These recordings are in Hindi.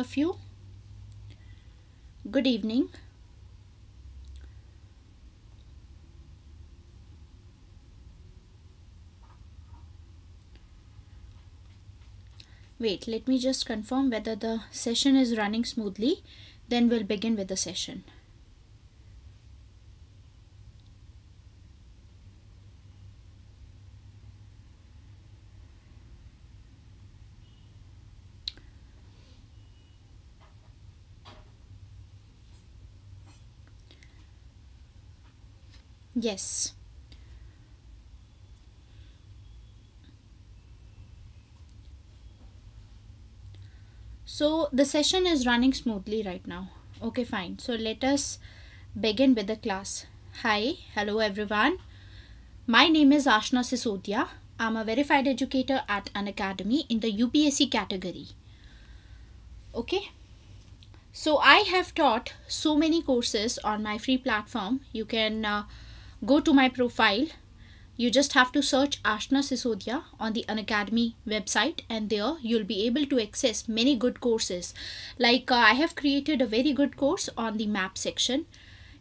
of you. Good evening. Wait, let me just confirm whether the session is running smoothly. Then we'll begin with the session. Yes. So the session is running smoothly right now. Okay, fine. So let us begin with the class. Hi, hello everyone. My name is Ashna Sisodia. I'm a verified educator at an academy in the UPSC category. Okay. So I have taught so many courses on my free platform. You can uh, go to my profile you just have to search Ashna Sisodia on the Unacademy website and there you'll be able to access many good courses. Like uh, I have created a very good course on the map section.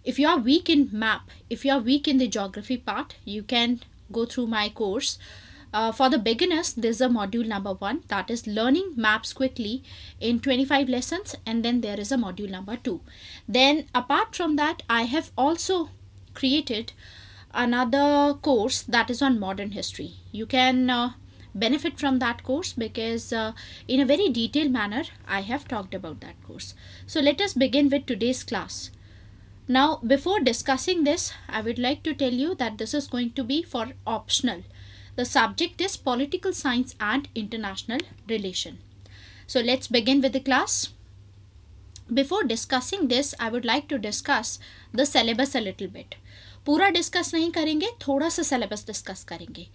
If you are weak in map, if you are weak in the geography part, you can go through my course. Uh, for the beginners, there's a module number one that is learning maps quickly in 25 lessons and then there is a module number two. Then apart from that, I have also created another course that is on modern history. You can uh, benefit from that course because uh, in a very detailed manner I have talked about that course. So let us begin with today's class. Now before discussing this I would like to tell you that this is going to be for optional. The subject is political science and international relation. So let's begin with the class before discussing this i would like to discuss the syllabus a little bit Pura discuss nahi karenge, thoda sa syllabus discuss karenge.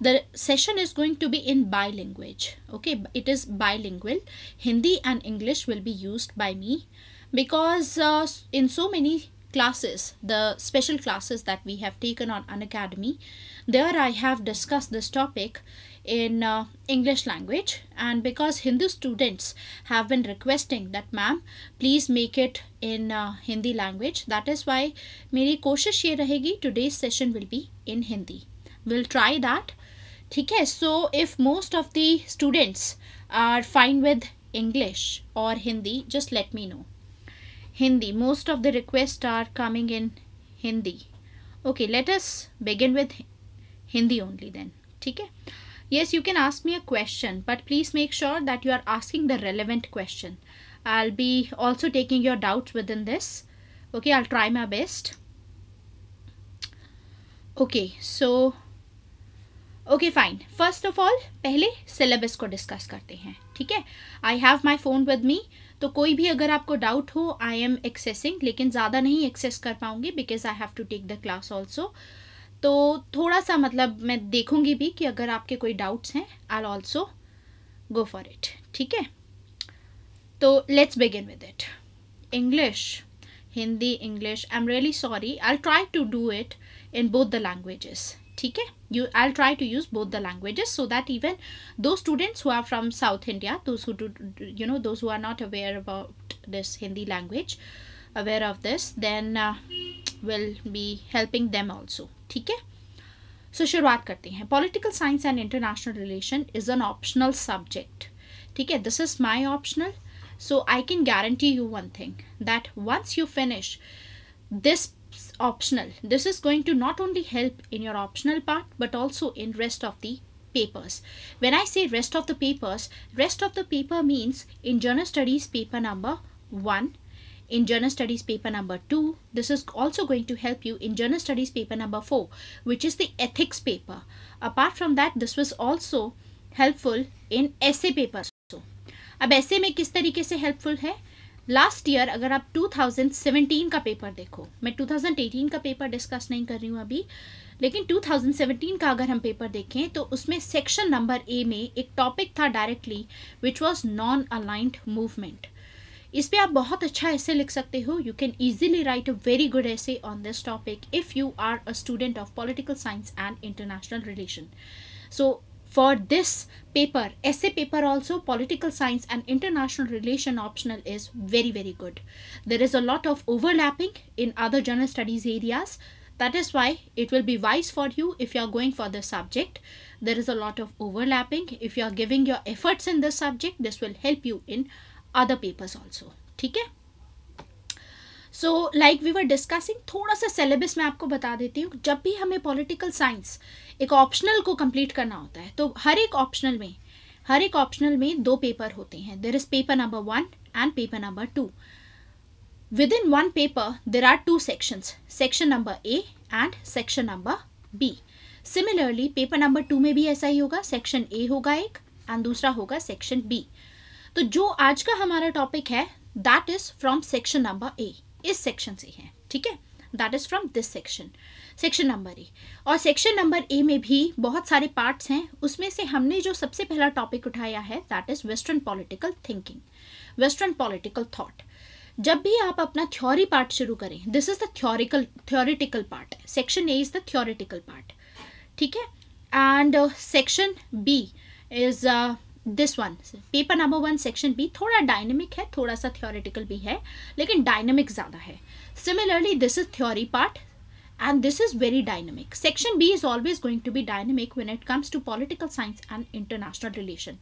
the session is going to be in bilingual. okay it is bilingual hindi and english will be used by me because uh, in so many classes the special classes that we have taken on an academy there i have discussed this topic in uh, English language and because Hindu students have been requesting that ma'am please make it in uh, Hindi language that is why मेरी koshish ye rahegi. today's session will be in Hindi we'll try that Okay. so if most of the students are fine with English or Hindi just let me know Hindi most of the requests are coming in Hindi okay let us begin with Hindi only then Okay. Yes, you can ask me a question, but please make sure that you are asking the relevant question. I'll be also taking your doubts within this. Okay, I'll try my best. Okay, so Okay, fine. First of all, पहले syllabus को discuss करते हैं ठीक है. I have my phone with me. तो कोई भी अगर आपको doubt हो I am accessing. लेकिन ज़्यादा नहीं access कर पाऊँगी because I have to take the class also तो थोड़ा सा मतलब मैं देखूंगी भी कि अगर आपके कोई डाउट्स हैं I also go for it ठीक है तो let's begin with it English Hindi English I am really sorry I try to do it in both the languages ठीक है you I try to use both the languages so that even though students who are from South India those who you know those are not aware about this Hindi language aware of this then will be helping them also ठीक है सो शुरुआत करते हैं political science and international relation is an optional subject ठीक है this is my optional so I can guarantee you one thing that once you finish this optional this is going to not only help in your optional part but also in rest of the papers when I say rest of the papers rest of the paper means in general studies paper number one in Journal Studies paper number 2. This is also going to help you in Journal Studies paper number 4 which is the ethics paper. Apart from that this was also helpful in essay paper. So, ab essay mein kis tarike se helpful hai last year अगर आप 2017 का पेपर देखो मैं 2018 का पेपर डिस्कस नहीं कर रही हूँ अभी लेकिन 2017 का अगर हम पेपर देखें तो उसमें सेक्शन नंबर ए में एक टॉपिक था directly which was non aligned movement इस पर आप बहुत अच्छा ऐसे लिख सकते हो you can easily write a very good essay on this topic if you are a student of political science and international relation so for this paper essay paper also political science and international relation optional is very very good there is a lot of overlapping in other general studies areas that is why it will be wise for you if you are going for this subject there is a lot of overlapping if you are giving your efforts in this subject this will help you in other papers also ठीक है so like we were discussing थोड़ा सा सिलेबस मैं आपको बता देती हूँ जब भी हमें पॉलिटिकल साइंस एक ऑप्शनल को कंप्लीट करना होता है तो हर एक ऑप्शनल में हर एक ऑप्शनल में दो पेपर होते हैं there is paper number one and paper number two within one paper there are two sections section number A and section number B similarly paper number two में भी ऐसा ही होगा सेक्शन ए होगा एक एंड दूसरा होगा सेक्शन बी तो जो आज का हमारा टॉपिक है that is from section number A इस सेक्शन से है ठीक है that is from this section section number A और सेक्शन नंबर ए में भी बहुत सारे पार्ट्स हैं उसमें से हमने जो सबसे पहला टॉपिक उठाया है that is western political thinking western political thought जब भी आप अपना थ्योरी पार्ट शुरू करें this is the theoretical theoretical part section A is the theoretical part ठीक है and section B is this one paper number one section B थोड़ा डायनेमिक है थोड़ा सा थियोरिटिकल भी है लेकिन डायनेमिक ज़्यादा है similarly this is theory part and this is very dynamic section B is always going to be dynamic when it comes to political science and international relation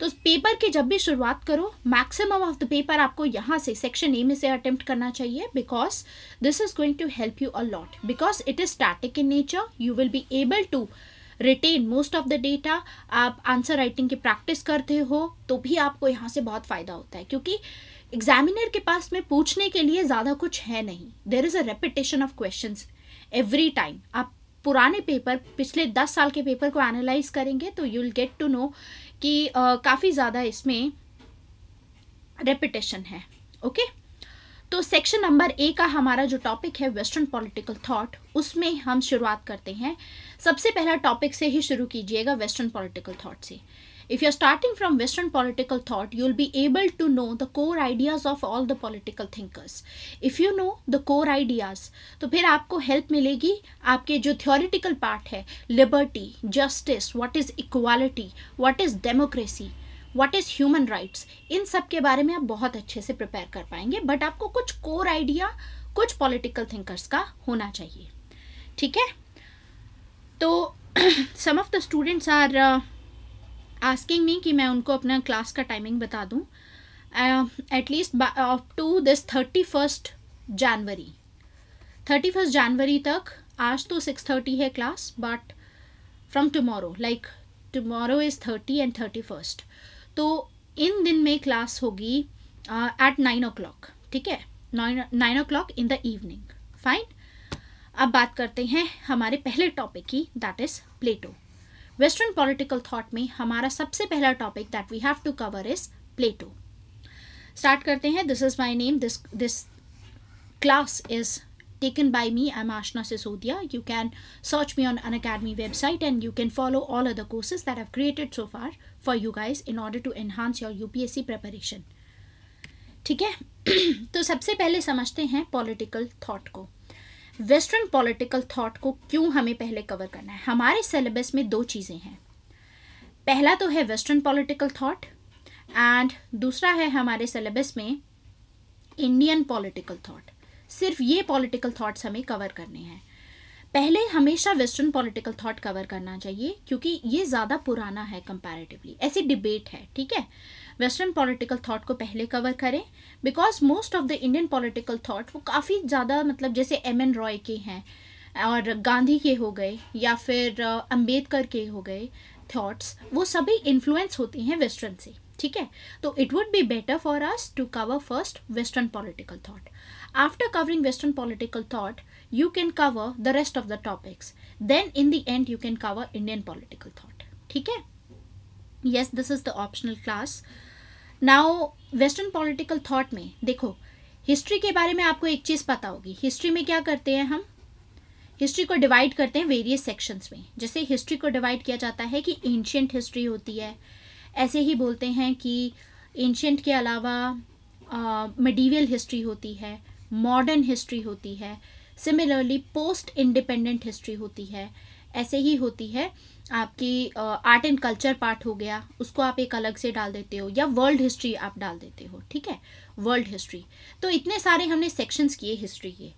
तो पेपर की जब भी शुरुआत करो मैक्सिमम ऑफ द पेपर आपको यहाँ से सेक्शन ए में से अटेम्प्ट करना चाहिए because this is going to help you a lot because it is static in nature you will be able to retain most of the data आप आंसर राइटिंग की प्रैक्टिस करते हो तो भी आपको यहाँ से बहुत फ़ायदा होता है क्योंकि एग्जामिनर के पास में पूछने के लिए ज़्यादा कुछ है नहीं there is a repetition of question every time आप पुराने पेपर पिछले दस साल के पेपर को एनालाइज करेंगे तो you will get to know कि काफ़ी ज़्यादा इसमें रेपिटेशन है ओके okay? तो सेक्शन नंबर ए का हमारा जो टॉपिक है वेस्टर्न पॉलिटिकल थॉट उसमें हम शुरुआत करते हैं सबसे पहला टॉपिक से ही शुरू कीजिएगा वेस्टर्न पॉलिटिकल थॉट से if are starting from western political thought you will be able to know the core ideas of all the political thinkers if you know the core ideas तो फिर आपको हेल्प मिलेगी आपके जो थियोरिटिकल पार्ट है liberty justice what is equality what is democracy what is human rights इन सब के बारे में आप बहुत अच्छे से प्रिपेयर कर पाएंगे बट आपको कुछ कोर आइडिया कुछ पॉलिटिकल थिंकर्स का होना चाहिए ठीक है तो some of the students are asking me कि मैं उनको अपना क्लास का टाइमिंग बता दूँ at least up to this thirty first January thirty first January तक आज तो सिक्स थर्टी है class but from tomorrow like tomorrow is thirty and thirty first तो इन दिन में क्लास होगी एट नाइन ओ क्लॉक ठीक है nine o'clock in the evening fine अब बात करते हैं हमारे पहले टॉपिक की that is Plato western political thought में हमारा सबसे पहला topic that we have to cover is Plato start करते हैं this is my name this this class is taken by me. I'm Ashna Sisodia. You can search me on an academy website and you can follow all other courses that I've created so far for you guys in order to enhance your UPSC preparation. ठीक है तो सबसे पहले समझते हैं पॉलिटिकल थॉट को वेस्टर्न पॉलिटिकल थॉट को क्यों हमें पहले कवर करना है हमारे सिलेबस में दो चीज़ें हैं पहला तो है वेस्टर्न पॉलिटिकल थॉट एंड दूसरा है हमारे सिलेबस में इंडियन पॉलिटिकल थॉट सिर्फ ये पॉलिटिकल थाट्स हमें कवर करने हैं पहले हमेशा वेस्टर्न पॉलिटिकल थॉट कवर करना चाहिए क्योंकि ये ज़्यादा पुराना है कंपैरेटिवली ऐसी डिबेट है ठीक है वेस्टर्न पॉलिटिकल थॉट को पहले कवर करें because most of the Indian political thought वो काफ़ी ज़्यादा मतलब जैसे एम एन रॉय के हैं और गांधी के हो गए या फिर अम्बेडकर के हो गए थॉट्स वो सभी इन्फ्लुएंस होते हैं वेस्टर्न से ठीक है तो it would be better for us to cover first western political thought After covering Western political thought, you can cover the rest of the topics. Then in the end, you can cover Indian political thought. ठीक है? Yes, this is the optional class. Now, Western political thought में देखो history के बारे में आपको एक चीज़ पता होगी History में क्या करते हैं हम हिस्ट्री को डिवाइड करते हैं वेरियस सेक्शंस में जैसे हिस्ट्री को डिवाइड किया जाता है कि एंशियंट हिस्ट्री होती है ऐसे ही बोलते हैं कि एंशियंट के अलावा मडीवियल uh, हिस्ट्री होती है मॉडर्न हिस्ट्री होती है सिमिलरली पोस्ट इंडिपेंडेंट हिस्ट्री होती है ऐसे ही होती है आपकी आर्ट एंड कल्चर पार्ट हो गया उसको आप एक अलग से डाल देते हो या वर्ल्ड हिस्ट्री आप डाल देते हो ठीक है वर्ल्ड हिस्ट्री तो इतने सारे हमने सेक्शंस किए हिस्ट्री के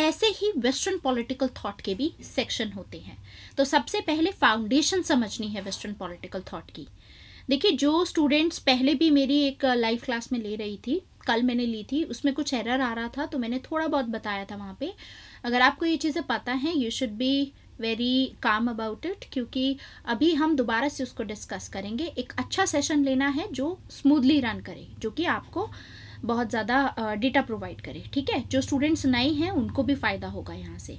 ऐसे ही वेस्टर्न पॉलिटिकल थॉट के भी सेक्शन होते हैं तो सबसे पहले फाउंडेशन समझनी है वेस्टर्न पॉलिटिकल थॉट की देखिए जो स्टूडेंट्स पहले भी मेरी एक लाइव क्लास में ले रही थी कल मैंने ली थी उसमें कुछ एरर आ रहा था तो मैंने थोड़ा बहुत बताया था वहाँ पे अगर आपको ये चीज़ें पता हैं you should be very calm about it क्योंकि अभी हम दोबारा से उसको डिस्कस करेंगे एक अच्छा सेशन लेना है जो स्मूदली रन करे जो कि आपको बहुत ज़्यादा डेटा प्रोवाइड करे ठीक है जो स्टूडेंट्स नए हैं उनको भी फ़ायदा होगा यहाँ से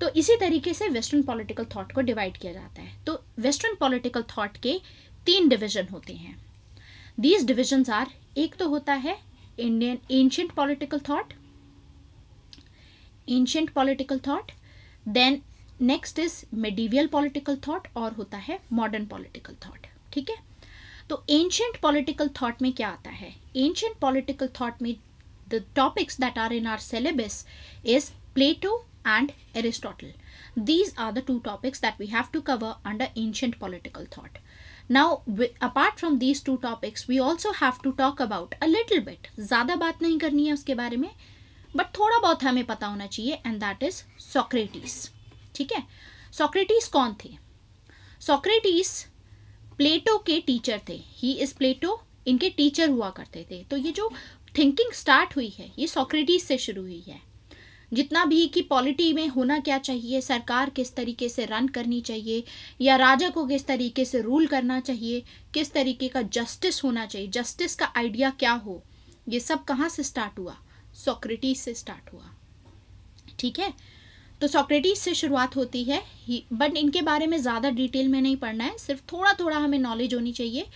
तो इसी तरीके से वेस्टर्न पॉलिटिकल थॉट को डिवाइड किया जाता है तो वेस्टर्न पॉलिटिकल थॉट के तीन डिविजन होते हैं दीज डिविजन्स आर एक तो होता है Indian ancient political thought. Ancient political thought. Then next is medieval political thought और होता है मॉडर्न पॉलिटिकल थॉट ठीक है तो एंशंट पॉलिटिकल थॉट में क्या आता है एंशियंट पॉलिटिकल थॉट में the topics that are in our syllabus is Plato and Aristotle these are the two topics that we have to cover under ancient political thought now apart from these two topics we also have to talk about a little bit ज़्यादा बात नहीं करनी है उसके बारे में बट थोड़ा बहुत हमें पता होना चाहिए एंड दैट इज सॉक्रेटिस ठीक है सॉक्रेटिस कौन थे सॉक्रेटिस प्लेटो के टीचर थे ही इज प्लेटो इनके टीचर हुआ करते थे तो ये जो थिंकिंग स्टार्ट हुई है ये सॉक्रेटिस से शुरू हुई है जितना भी कि पॉलिटी में होना क्या चाहिए सरकार किस तरीके से रन करनी चाहिए या राजा को किस तरीके से रूल करना चाहिए किस तरीके का जस्टिस होना चाहिए जस्टिस का आइडिया क्या हो ये सब कहाँ से स्टार्ट हुआ सोक्रेटिस से स्टार्ट हुआ ठीक है तो सॉक्रेटिस से शुरुआत होती है बट इनके बारे में ज़्यादा डिटेल में नहीं पढ़ना है सिर्फ थोड़ा थोड़ा हमें नॉलेज होनी चाहिए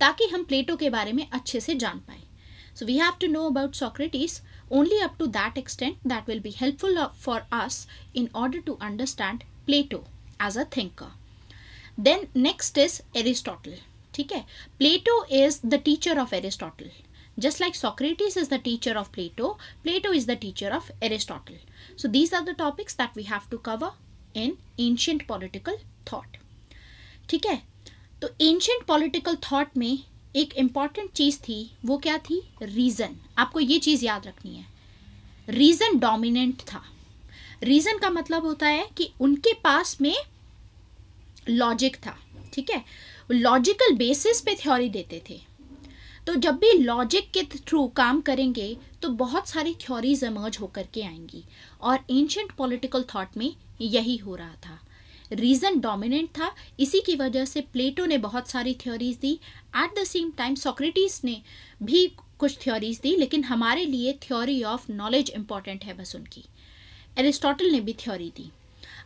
ताकि हम प्लेटो के बारे में अच्छे से जान पाए so we have to know about Socrates Only up to that extent that will be helpful uh, for us in order to understand Plato as a thinker. Then next is Aristotle. Okay? Plato is the teacher of Aristotle. Just like Socrates is the teacher of Plato, Plato is the teacher of Aristotle. So these are the topics that we have to cover in ancient political thought. ठीक है तो एंशियंट पॉलिटिकल थॉट में एक इम्पॉर्टेंट चीज़ थी वो क्या थी रीज़न आपको ये चीज़ याद रखनी है रीज़न डोमिनेंट था रीज़न का मतलब होता है कि उनके पास में लॉजिक था ठीक है लॉजिकल बेसिस पे थ्योरी देते थे तो जब भी लॉजिक के थ्रू काम करेंगे तो बहुत सारी थ्योरीज एमर्ज होकर के आएंगी और एंशंट पॉलिटिकल थॉट में यही हो रहा था रीज़न डोमिनेंट था इसी की वजह से प्लेटो ने बहुत सारी थ्योरीज दी at the same time Socrates ने भी कुछ थ्योरीज दी लेकिन हमारे लिए थ्योरी ऑफ नॉलेज इंपॉर्टेंट है बस उनकी एरिस्टोटल ने भी थ्योरी दी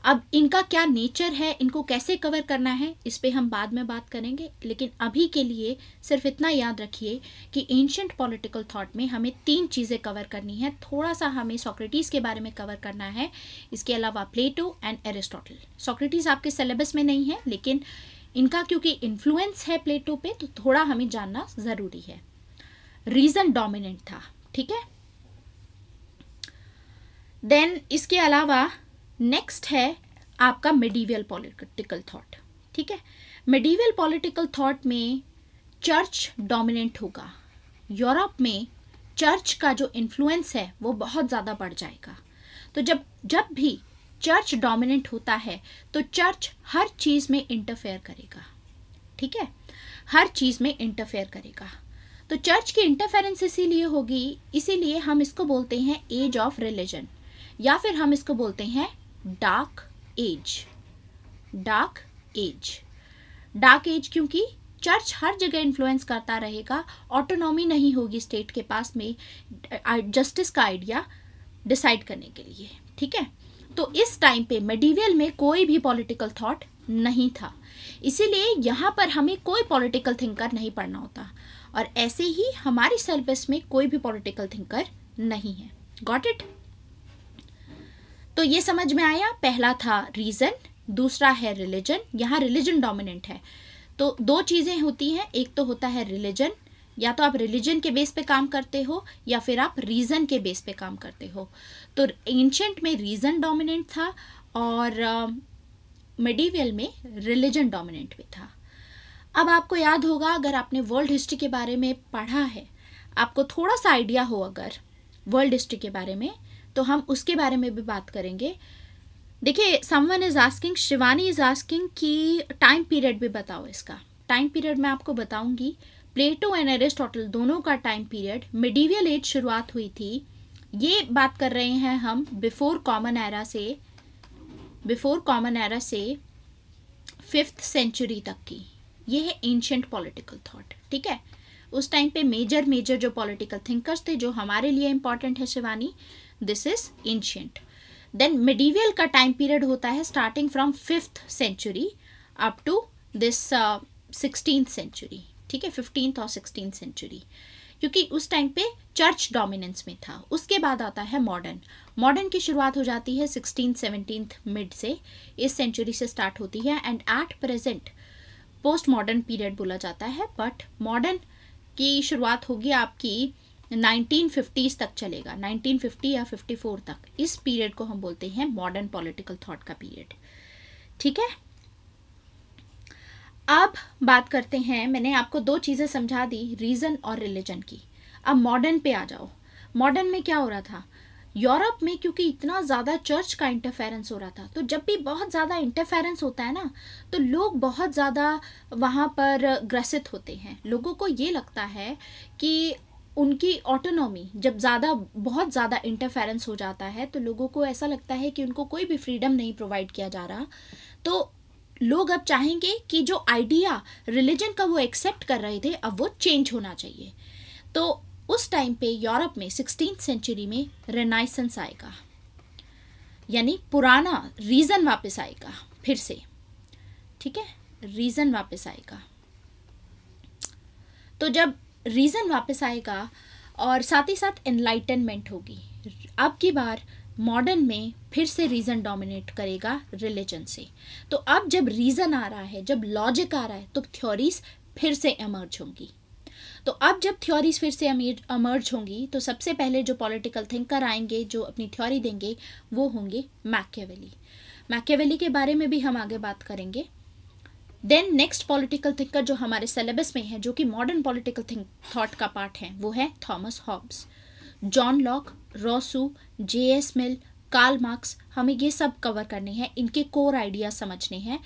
अब इनका क्या नेचर है इनको कैसे कवर करना है इस पर हम बाद में बात करेंगे लेकिन अभी के लिए सिर्फ इतना याद रखिए कि एंशंट पॉलिटिकल थॉट में हमें तीन चीज़ें कवर करनी है थोड़ा सा हमें सॉक्रेटिस के बारे में कवर करना है इसके अलावा प्लेटो एंड एरिस्टोटल सॉक्रेटिस आपके सिलेबस में नहीं है लेकिन इनका क्योंकि इन्फ्लुएंस है प्लेटो पे तो थोड़ा हमें जानना ज़रूरी है रीज़न डोमिनेंट था ठीक है देन इसके अलावा नेक्स्ट है आपका मेडिवियल पॉलिटिकल थॉट ठीक है मेडिवियल पॉलिटिकल थॉट में चर्च डोमिनेंट होगा यूरोप में चर्च का जो इन्फ्लुएंस है वो बहुत ज़्यादा बढ़ जाएगा तो जब जब भी चर्च डोमिनेंट होता है तो चर्च हर चीज़ में इंटरफेयर करेगा ठीक है हर चीज़ में इंटरफेयर करेगा तो चर्च की इंटरफेरेंस इसीलिए होगी इसीलिए हम इसको बोलते हैं एज ऑफ रिलीजन या फिर हम इसको बोलते हैं dark age dark age dark age क्योंकि चर्च हर जगह इन्फ्लुएंस करता रहेगा ऑटोनॉमी नहीं होगी स्टेट के पास में जस्टिस का आइडिया डिसाइड करने के लिए ठीक है तो इस टाइम पे मेडिवियल में कोई भी पॉलिटिकल थॉट नहीं था इसीलिए यहाँ पर हमें कोई पॉलिटिकल थिंकर नहीं पढ़ना होता और ऐसे ही हमारी सर्विस में कोई भी पॉलिटिकल थिंकर नहीं है गॉट इट तो ये समझ में आया पहला था रीज़न दूसरा है रिलीजन यहाँ रिलीजन डोमिनेंट है तो दो चीज़ें होती हैं एक तो होता है रिलीजन या तो आप रिलीजन के बेस पे काम करते हो या फिर आप रीज़न के बेस पे काम करते हो तो एंशंट में रीज़न डोमिनेंट था और मेडिवियल uh, में रिलीजन डोमिनेंट भी था अब आपको याद होगा अगर आपने वर्ल्ड हिस्ट्री के बारे में पढ़ा है आपको थोड़ा सा आइडिया हो अगर वर्ल्ड हिस्ट्री के बारे में तो हम उसके बारे में भी बात करेंगे देखिए someone is asking Shivani is asking कि टाइम पीरियड भी बताओ इसका टाइम पीरियड मैं आपको बताऊंगी प्लेटो एंड एरिस्टोटल दोनों का टाइम पीरियड मिडीवियल एज शुरुआत हुई थी ये बात कर रहे हैं हम बिफोर कॉमन एरा से बिफोर कॉमन एरा से फिफ्थ सेंचुरी तक की ये है एंशंट पॉलिटिकल थॉट ठीक है उस टाइम पे मेजर मेजर जो पॉलिटिकल थिंकर्स थे जो हमारे लिए इंपॉर्टेंट है Shivani this is ancient then medieval का टाइम पीरियड होता है starting from fifth century up to this sixteen century ठीक है फिफ्टींथ और सिक्सटीन सेंचुरी क्योंकि उस टाइम पे चर्च डोमिनेंस में था उसके बाद आता है मॉडर्न मॉडर्न की शुरुआत हो जाती है सिक्सटीन सेवनटीन मिड से इस सेंचुरी से स्टार्ट होती है and at present post modern period बोला जाता है बट मॉडर्न की शुरुआत होगी आपकी 1950s तक चलेगा 1950 या 54 तक इस पीरियड को हम बोलते हैं मॉडर्न पॉलिटिकल थॉट का पीरियड ठीक है अब बात करते हैं मैंने आपको दो चीज़ें समझा दी रीज़न और रिलीजन की अब मॉडर्न पे आ जाओ मॉडर्न में क्या हो रहा था यूरोप में क्योंकि इतना ज़्यादा चर्च का इंटरफेरेंस हो रहा था तो जब भी बहुत ज़्यादा इंटरफेरेंस होता है ना तो लोग बहुत ज़्यादा वहाँ पर ग्रसित होते हैं लोगों को ये लगता है कि उनकी ऑटोनॉमी जब ज़्यादा बहुत ज़्यादा इंटरफेरेंस हो जाता है तो लोगों को ऐसा लगता है कि उनको कोई भी फ्रीडम नहीं प्रोवाइड किया जा रहा तो लोग अब चाहेंगे कि जो आइडिया रिलीजन का वो एक्सेप्ट कर रहे थे अब वो चेंज होना चाहिए तो उस टाइम पे यूरोप में सिक्सटीन सेंचुरी में रेनाइसेंस आएगा यानी पुराना रीज़न वापस आएगा फिर से ठीक है रीज़न वापस आएगा तो जब रीज़न वापस आएगा और साथ ही साथ इनलाइटनमेंट होगी अब की बार मॉडर्न में फिर से रीज़न डोमिनेट करेगा रिलीजन से तो अब जब रीज़न आ रहा है जब लॉजिक आ रहा है तो थ्योरीज फिर से एमर्ज होंगी तो अब जब थ्योरीज फिर से अमर्ज होंगी तो सबसे पहले जो पॉलिटिकल थिंकर आएंगे जो अपनी थ्योरी देंगे वो होंगे मैकेवेली मैकेवेली के बारे में भी हम आगे बात करेंगे देन नेक्स्ट पॉलिटिकल थिंकर जो हमारे सिलेबस में है जो कि मॉडर्न पॉलिटिकल थिंक थॉट का पार्ट है वो है Thomas Hobbes John Locke Rousseau J S Mill Karl Marx हमें ये सब कवर करने हैं इनके कोर आइडिया समझने हैं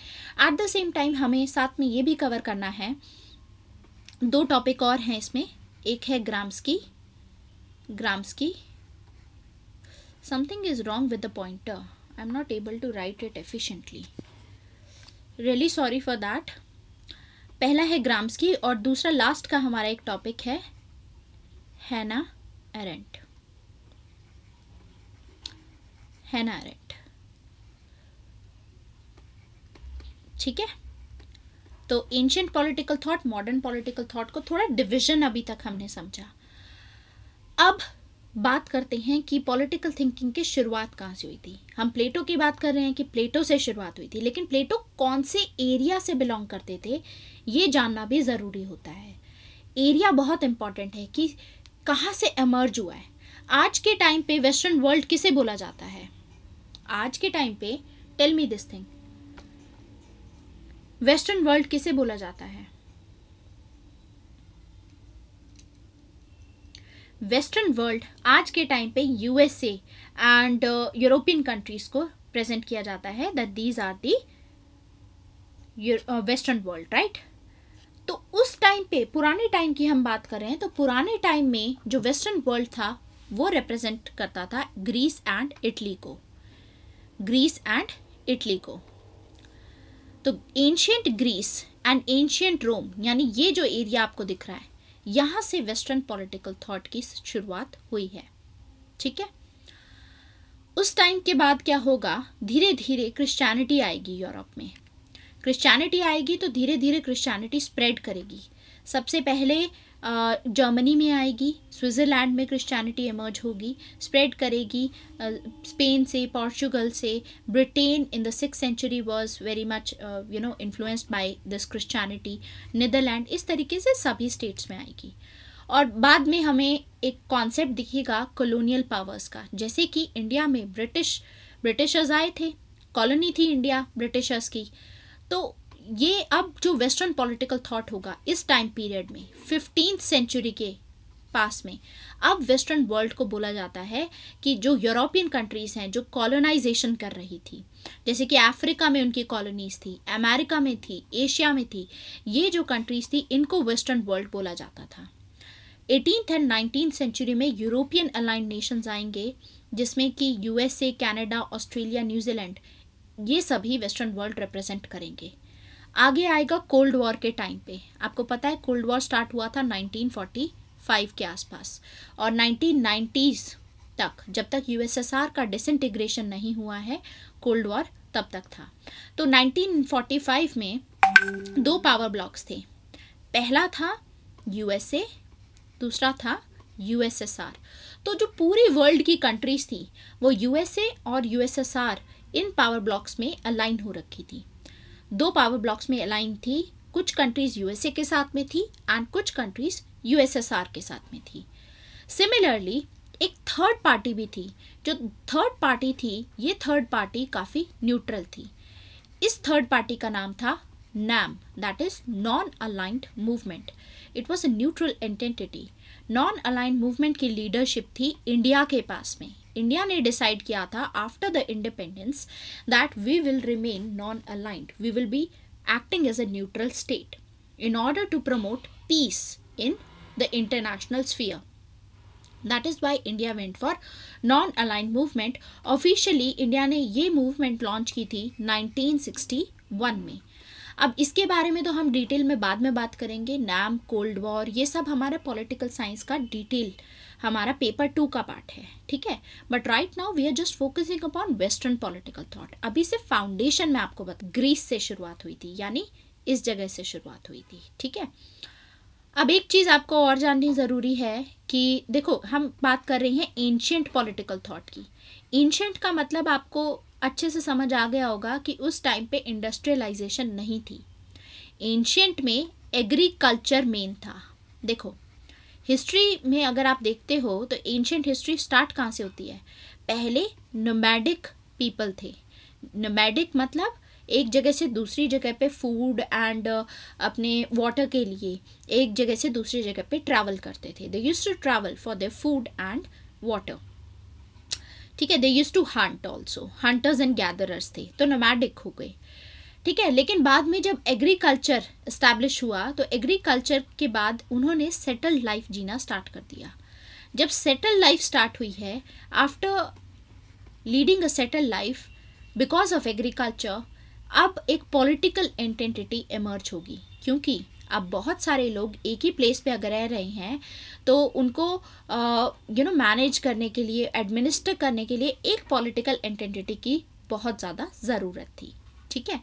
एट द सेम टाइम हमें साथ में ये भी कवर करना है दो टॉपिक और हैं इसमें एक है ग्राम्स की ग्राम्स की something is wrong with the pointer I am not able to write it efficiently really sorry for that पहला है ग्राम्स की और दूसरा लास्ट का हमारा एक टॉपिक है हैना एरेंट हैना एरेंट ठीक है तो ancient political thought modern political thought को थोड़ा डिवीजन अभी तक हमने समझा अब बात करते हैं कि पॉलिटिकल थिंकिंग की शुरुआत कहाँ से हुई थी हम प्लेटो की बात कर रहे हैं कि प्लेटो से शुरुआत हुई थी लेकिन प्लेटो कौन से एरिया से बिलोंग करते थे ये जानना भी ज़रूरी होता है एरिया बहुत इम्पॉर्टेंट है कि कहाँ से एमर्ज हुआ है आज के टाइम पे वेस्टर्न वर्ल्ड किसे बोला जाता है आज के टाइम पे tell me this thing western world किसे बोला जाता है वेस्टर्न वर्ल्ड आज के टाइम पे यूएसए एंड यूरोपियन कंट्रीज को प्रेजेंट किया जाता है that these are the western world right तो उस टाइम पे पुराने टाइम की हम बात कर रहे हैं तो पुराने टाइम में जो वेस्टर्न वर्ल्ड था वो रिप्रेजेंट करता था ग्रीस एंड इटली को ग्रीस एंड इटली को तो ancient Greece and ancient Rome यानी ये जो एरिया आपको दिख रहा है यहां से वेस्टर्न पॉलिटिकल थॉट की शुरुआत हुई है ठीक है उस टाइम के बाद क्या होगा धीरे धीरे क्रिश्चियनिटी आएगी यूरोप में क्रिश्चियनिटी आएगी तो धीरे धीरे क्रिश्चियनिटी स्प्रेड करेगी सबसे पहले जर्मनी में आएगी स्विट्ज़रलैंड में क्रिश्चियनिटी इमर्ज होगी स्प्रेड करेगी स्पेन से पोर्चुगल से Britain in the six century was very much you know influenced by this Christianity Netherlands इस तरीके से सभी स्टेट्स में आएगी और बाद में हमें एक कॉन्सेप्ट दिखेगा कॉलोनियल पावर्स का जैसे कि इंडिया में ब्रिटिश ब्रिटिशर्स आए थे कॉलोनी थी इंडिया ब्रिटिशर्स की तो ये अब जो वेस्टर्न पॉलिटिकल थॉट होगा इस टाइम पीरियड में फिफ्टीन सेंचुरी के पास में अब वेस्टर्न वर्ल्ड को बोला जाता है कि जो यूरोपियन कंट्रीज हैं जो कॉलोनाइजेशन कर रही थी जैसे कि अफ्रीका में उनकी कॉलोनीज थी अमेरिका में थी एशिया में थी ये जो कंट्रीज थी इनको वेस्टर्न वर्ल्ड बोला जाता था एटीन एंड नाइनटीन सेंचुरी में यूरोपियन अलाइन नेशंस आएंगे जिसमें कि यूएसए कनाडा ऑस्ट्रेलिया न्यूजीलैंड ये सभी वेस्टर्न वर्ल्ड रिप्रेजेंट करेंगे आगे आएगा कोल्ड वॉर के टाइम पे आपको पता है कोल्ड वॉर स्टार्ट हुआ था 1945 के आसपास और 1990s तक जब तक यूएसएसआर का डिसइंटीग्रेशन नहीं हुआ है कोल्ड वॉर तब तक था तो 1945 में दो पावर ब्लॉक्स थे पहला था यूएसए दूसरा था यूएसएसआर तो जो पूरी वर्ल्ड की कंट्रीज थी वो यूएसए और यूएसएसआर इन पावर ब्लॉक्स में अलाइन हो रखी थी दो पावर ब्लॉक्स में अलाइन थी कुछ कंट्रीज यूएसए के साथ में थी एंड कुछ कंट्रीज यूएसएसआर के साथ में थी सिमिलरली एक थर्ड पार्टी भी थी जो थर्ड पार्टी थी ये थर्ड पार्टी काफ़ी न्यूट्रल थी इस थर्ड पार्टी का नाम था name that is non aligned movement it was a neutral entity non aligned movement की लीडरशिप थी इंडिया के पास में इंडिया ने डिसाइड किया था after the independence that we will remain non aligned we will be acting as a neutral state in order to promote peace in the international sphere that is why India went for non aligned movement officially India ने ये मूवमेंट लॉन्च की थी नाइनटीन में अब इसके बारे में तो हम डिटेल में बाद में बात करेंगे नाम कोल्ड वॉर ये सब हमारे पॉलिटिकल साइंस का डिटेल हमारा पेपर टू का पार्ट है ठीक है but right now we are just focusing upon western political thought अभी से फाउंडेशन में आपको बता ग्रीस से शुरुआत हुई थी यानी इस जगह से शुरुआत हुई थी ठीक है अब एक चीज़ आपको और जाननी ज़रूरी है कि देखो हम बात कर रहे हैं एंशियंट पॉलिटिकल थॉट की एंशियंट का मतलब आपको अच्छे से समझ आ गया होगा कि उस टाइम पे इंडस्ट्रियलाइजेशन नहीं थी एंशियंट में एग्रीकल्चर मेन था देखो हिस्ट्री में अगर आप देखते हो तो एंशियंट हिस्ट्री स्टार्ट कहाँ से होती है पहले नोमैडिक पीपल थे नोमैडिक मतलब एक जगह से दूसरी जगह पे फूड एंड uh, अपने वाटर के लिए एक जगह से दूसरी जगह पे ट्रैवल करते थे they used to travel for the food and water ठीक है they used to hunt also hunters and gatherers थे तो नोमैडिक हो गए ठीक है लेकिन बाद में जब एग्रीकल्चर इस्टेब्लिश हुआ तो एग्रीकल्चर के बाद उन्होंने सेटल लाइफ जीना स्टार्ट कर दिया जब सेटल लाइफ स्टार्ट हुई है after leading a settle life because of agriculture अब एक पॉलिटिकल आइडेंटिटी इमर्ज होगी क्योंकि अब बहुत सारे लोग एक ही प्लेस पे अगर रह रहे हैं तो उनको यू नो मैनेज करने के लिए एडमिनिस्टर करने के लिए एक पॉलिटिकल एंटेंटिटी की बहुत ज़्यादा ज़रूरत थी ठीक है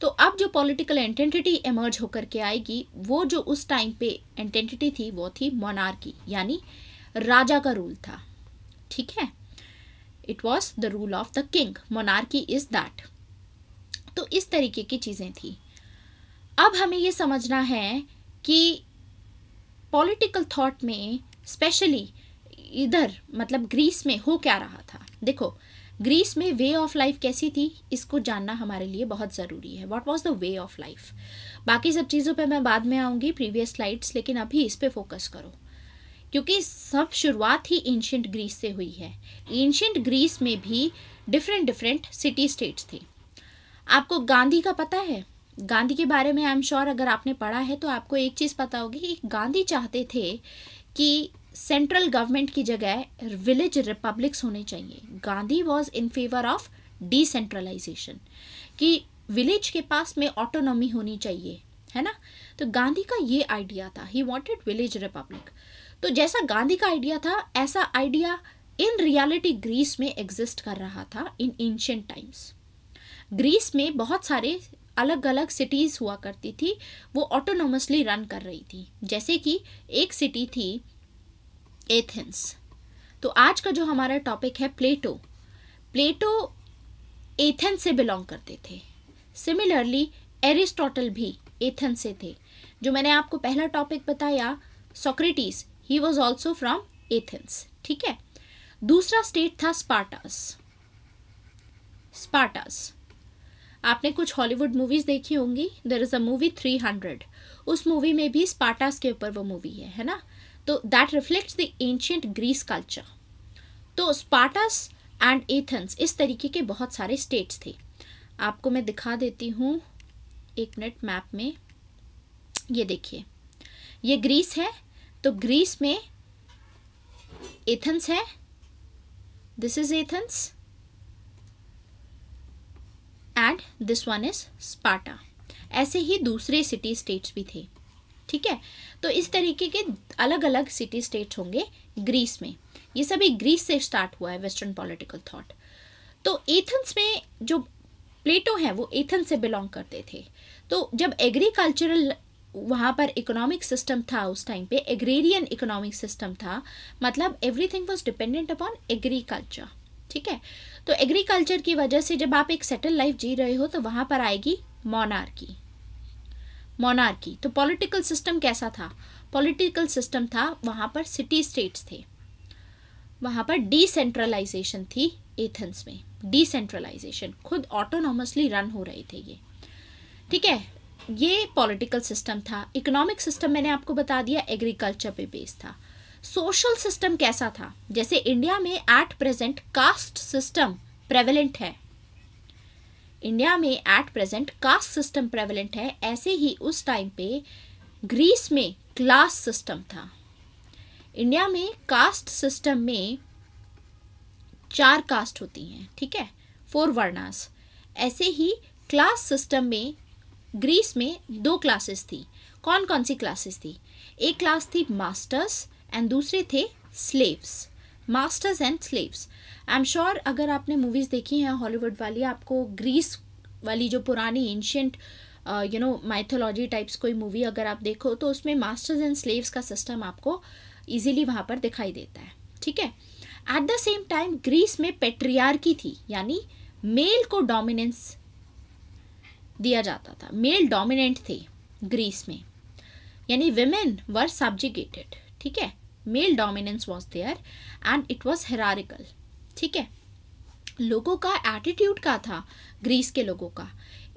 तो अब जो पॉलिटिकल एंटेंटिटी एमर्ज होकर के आएगी वो जो उस टाइम पे एंटेंटिटी थी वो थी मोनार्की यानी राजा का रूल था ठीक है it was the rule of the king monarchy is that तो इस तरीके की चीज़ें थी अब हमें ये समझना है कि पॉलिटिकल थॉट में स्पेशली इधर मतलब ग्रीस में हो क्या रहा था देखो ग्रीस में वे ऑफ लाइफ कैसी थी इसको जानना हमारे लिए बहुत ज़रूरी है what was the way of life बाकी सब चीज़ों पे मैं बाद में आऊँगी प्रीवियस स्लाइड्स लेकिन अभी इस पर फोकस करो क्योंकि सब शुरुआत ही एंशंट ग्रीस से हुई है एंशंट ग्रीस में भी डिफरेंट डिफरेंट सिटी स्टेट्स थे आपको गांधी का पता है गांधी के बारे में आई एम श्योर अगर आपने पढ़ा है तो आपको एक चीज़ पता होगी कि गांधी चाहते थे कि सेंट्रल गवर्नमेंट की जगह विलेज रिपब्लिक्स होने चाहिए Gandhi was in favour of decentralisation कि विलेज के पास में ऑटोनॉमी होनी चाहिए है ना तो गांधी का ये आइडिया था ही वॉन्टेड विलेज रिपब्लिक तो जैसा गांधी का आइडिया था ऐसा आइडिया इन रियलिटी ग्रीस में एग्जिस्ट कर रहा था इन एंशियंट टाइम्स ग्रीस में बहुत सारे अलग अलग सिटीज़ हुआ करती थी वो ऑटोनोमसली रन कर रही थी जैसे कि एक सिटी थी एथेंस तो आज का जो हमारा टॉपिक है प्लेटो प्लेटो एथेंस से बिलोंग करते थे सिमिलरली एरिस्टोटल भी एथेंस से थे जो मैंने आपको पहला टॉपिक बताया Socrates he was also from Athens ठीक है दूसरा स्टेट था स्पार्टास स्पार्टस आपने कुछ हॉलीवुड मूवीज़ देखी होंगी there is a movie three hundred उस मूवी में भी स्पार्टास के ऊपर वो मूवी है है ना तो that reflects the ancient Greece culture तो स्पार्टास एंड एथेंस इस तरीके के बहुत सारे स्टेट्स थे आपको मैं दिखा देती हूँ एक मिनट मैप में ये देखिए ये ग्रीस है तो ग्रीस में एथेंस है this is Athens and this one is Sparta ऐसे ही दूसरे सिटी स्टेट्स भी थे ठीक है तो इस तरीके के अलग अलग सिटी स्टेट्स होंगे ग्रीस में ये सभी ग्रीस से स्टार्ट हुआ है वेस्टर्न पॉलिटिकल थॉट तो एथेंस में जो प्लेटो हैं वो एथेंस से बिलोंग करते थे तो जब एग्रीकल्चरल वहाँ पर इकोनॉमिक सिस्टम था उस टाइम पे एग्रेरियन इकोनॉमिक सिस्टम था मतलब everything was dependent upon agriculture ठीक है तो एग्रीकल्चर की वजह से जब आप एक सेटल लाइफ जी रहे हो तो वहां पर आएगी मोनार्की मोनार्की तो पॉलिटिकल सिस्टम कैसा था पॉलिटिकल सिस्टम था वहां पर सिटी स्टेट्स थे वहां पर डिसेंट्रलाइजेशन थी एथेंस में डिसेंट्रलाइजेशन खुद ऑटोनॉमसली रन हो रहे थे ये ठीक है ये पॉलिटिकल सिस्टम था इकोनॉमिक सिस्टम मैंने आपको बता दिया एग्रीकल्चर पे बेस्ड था सोशल सिस्टम कैसा था जैसे इंडिया में at present caste system prevalent है इंडिया में at present caste system prevalent है ऐसे ही उस टाइम पे ग्रीस में क्लास सिस्टम था इंडिया में कास्ट सिस्टम में चार कास्ट होती हैं ठीक है फोर वर्णास ऐसे ही क्लास सिस्टम में ग्रीस में दो क्लासेस थी कौन कौन सी क्लासेस थी एक क्लास थी मास्टर्स एंड दूसरे थे slaves masters and slaves I am sure अगर आपने मूवीज़ देखी हैं हॉलीवुड वाली आपको ग्रीस वाली जो पुरानी ancient you know mythology types कोई मूवी अगर आप देखो तो उसमें मास्टर्स एंड स्लेव्स का सिस्टम आपको ईजिली वहाँ पर दिखाई देता है ठीक है at the same time Greece में पेट्रियार्की थी यानी मेल को डोमिनेंस दिया जाता था मेल डोमिनेंट थे ग्रीस में यानी वेमेन वर सब्जिगेटेड ठीक है male dominance was there and it was hierarchical ठीक है लोगों का एटीट्यूड का था ग्रीस के लोगों का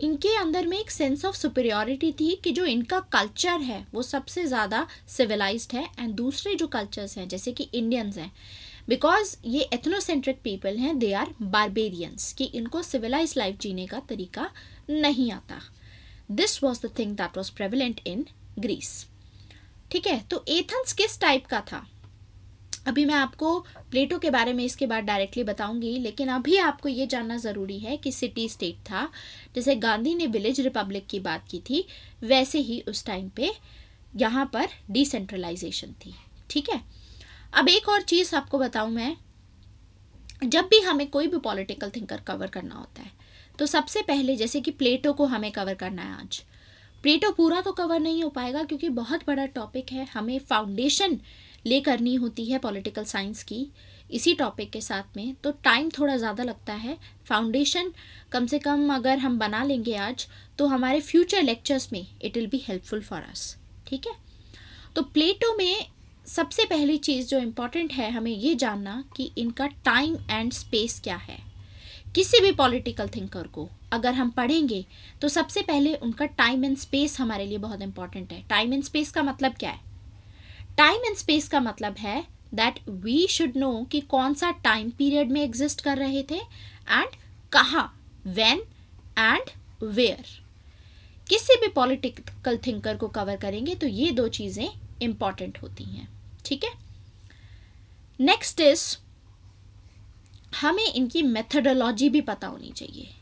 इनके अंदर में एक सेंस ऑफ सुपेरियोरिटी थी कि जो इनका कल्चर है वो सबसे ज़्यादा सिविलाइज है एंड दूसरे जो कल्चर्स हैं जैसे कि इंडियंस हैं बिकॉज ये एथनोसेंट्रिक पीपल हैं दे आर बारबेरियंस कि इनको सिविलाइज लाइफ जीने का तरीका नहीं आता this was the thing that was prevalent in Greece ठीक है तो एथंस किस टाइप का था अभी मैं आपको प्लेटो के बारे में इसके बाद डायरेक्टली बताऊंगी लेकिन अभी आपको ये जानना ज़रूरी है कि सिटी स्टेट था जैसे गांधी ने विलेज रिपब्लिक की बात की थी वैसे ही उस टाइम पे यहाँ पर डिसेंट्रलाइजेशन थी ठीक है अब एक और चीज़ आपको बताऊँ मैं जब भी हमें कोई भी पॉलिटिकल थिंकर कवर करना होता है तो सबसे पहले जैसे कि प्लेटो को हमें कवर करना है आज प्लेटो पूरा तो कवर नहीं हो पाएगा क्योंकि बहुत बड़ा टॉपिक है हमें फाउंडेशन ले करनी होती है पॉलिटिकल साइंस की इसी टॉपिक के साथ में तो टाइम थोड़ा ज़्यादा लगता है फाउंडेशन कम से कम अगर हम बना लेंगे आज तो हमारे फ्यूचर लेक्चर्स में it will be helpful for us ठीक है तो प्लेटो में सबसे पहली चीज़ जो इम्पॉर्टेंट है हमें ये जानना कि इनका टाइम एंड स्पेस क्या है किसी भी पॉलिटिकल थिंकर को अगर हम पढ़ेंगे तो सबसे पहले उनका टाइम एंड स्पेस हमारे लिए बहुत इंपॉर्टेंट है टाइम एंड स्पेस का मतलब क्या है टाइम एंड स्पेस का मतलब है दैट वी शुड नो कि कौन सा टाइम पीरियड में एग्जिस्ट कर रहे थे एंड कहाँ वेन एंड वेयर किसी भी पॉलिटिकल थिंकर को कवर करेंगे तो ये दो चीज़ें इंपॉर्टेंट होती हैं ठीक है नेक्स्ट इज हमें इनकी मेथडोलॉजी भी पता होनी चाहिए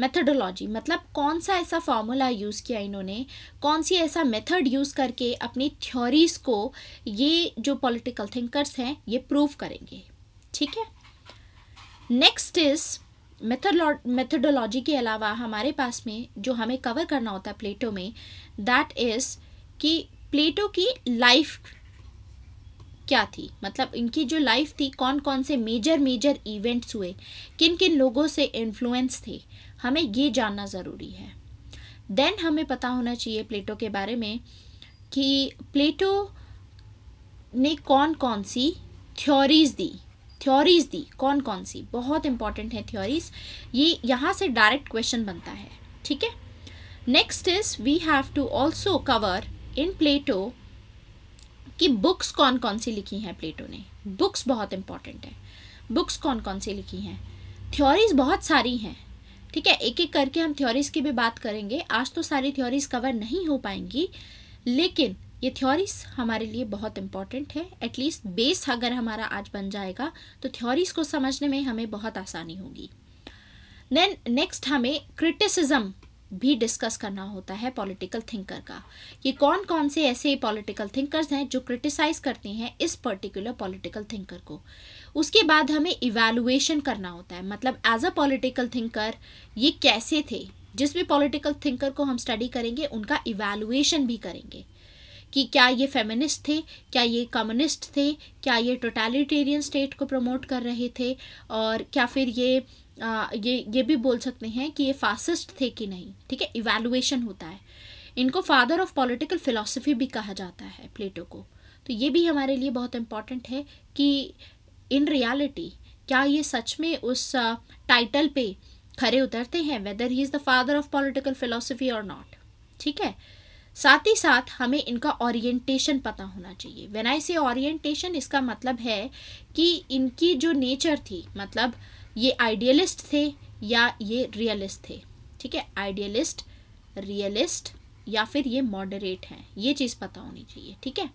मेथडोलॉजी मतलब कौन सा ऐसा फार्मूला यूज़ किया इन्होंने कौन सी ऐसा मेथड यूज़ करके अपनी थ्योरीज़ को ये जो पॉलिटिकल थिंकर्स हैं ये प्रूव करेंगे ठीक है नेक्स्ट इज़ मेथडोलॉजी के अलावा हमारे पास में जो हमें कवर करना होता है प्लेटो में दैट इज़ कि प्लेटो की लाइफ क्या थी मतलब इनकी जो लाइफ थी कौन कौन से मेजर मेजर इवेंट्स हुए किन किन लोगों से इन्फ्लुएंस थे हमें ये जानना ज़रूरी है देन हमें पता होना चाहिए प्लेटो के बारे में कि प्लेटो ने कौन कौन सी थ्योरीज़ दी थ्योरीज़ दी कौन कौन सी बहुत इंपॉर्टेंट है थ्योरीज़ ये यहाँ से डायरेक्ट क्वेश्चन बनता है ठीक है next is we have to also cover in Plato कि बुक्स कौन कौन सी लिखी हैं प्लेटो ने बुक्स बहुत इंपॉर्टेंट है बुक्स कौन कौन सी लिखी हैं थ्योरीज़ बहुत सारी हैं ठीक है एक एक करके हम थ्योरीज की भी बात करेंगे आज तो सारी थ्योरीज कवर नहीं हो पाएंगी लेकिन ये थ्योरीज हमारे लिए बहुत इंपॉर्टेंट है एटलीस्ट बेस अगर हमारा आज बन जाएगा तो थ्योरीज को समझने में हमें बहुत आसानी होगी देन नेक्स्ट हमें क्रिटिसिज्म भी डिस्कस करना होता है पॉलिटिकल थिंकर का कि कौन कौन से ऐसे पॉलिटिकल थिंकर्स हैं जो क्रिटिसाइज करते हैं इस पर्टिकुलर पॉलिटिकल थिंकर को उसके बाद हमें इवेलुएशन करना होता है मतलब एज अ पॉलिटिकल थिंकर ये कैसे थे जिस भी पॉलिटिकल थिंकर को हम स्टडी करेंगे उनका इवेलुएशन भी करेंगे कि क्या ये फेमिनिस्ट थे क्या ये कम्युनिस्ट थे क्या ये टोटालिटेरियन स्टेट को प्रमोट कर रहे थे और क्या फिर ये आ, ये ये भी बोल सकते हैं कि ये फासिस्ट थे कि नहीं ठीक है इवेलुएशन होता है इनको फादर ऑफ पॉलिटिकल फिलोसफी भी कहा जाता है प्लेटो को तो ये भी हमारे लिए बहुत इम्पॉर्टेंट है कि इन रियलिटी क्या ये सच में उस टाइटल uh, पे खरे उतरते हैं whether he is the father of political philosophy or not ठीक है साथ ही साथ हमें इनका ओरिएंटेशन पता होना चाहिए वेन आई से ओरिएंटेशन इसका मतलब है कि इनकी जो नेचर थी मतलब ये आइडियलिस्ट थे या ये रियलिस्ट थे ठीक है आइडियलिस्ट रियलिस्ट या फिर ये मॉडरेट हैं ये चीज़ पता होनी चाहिए ठीक है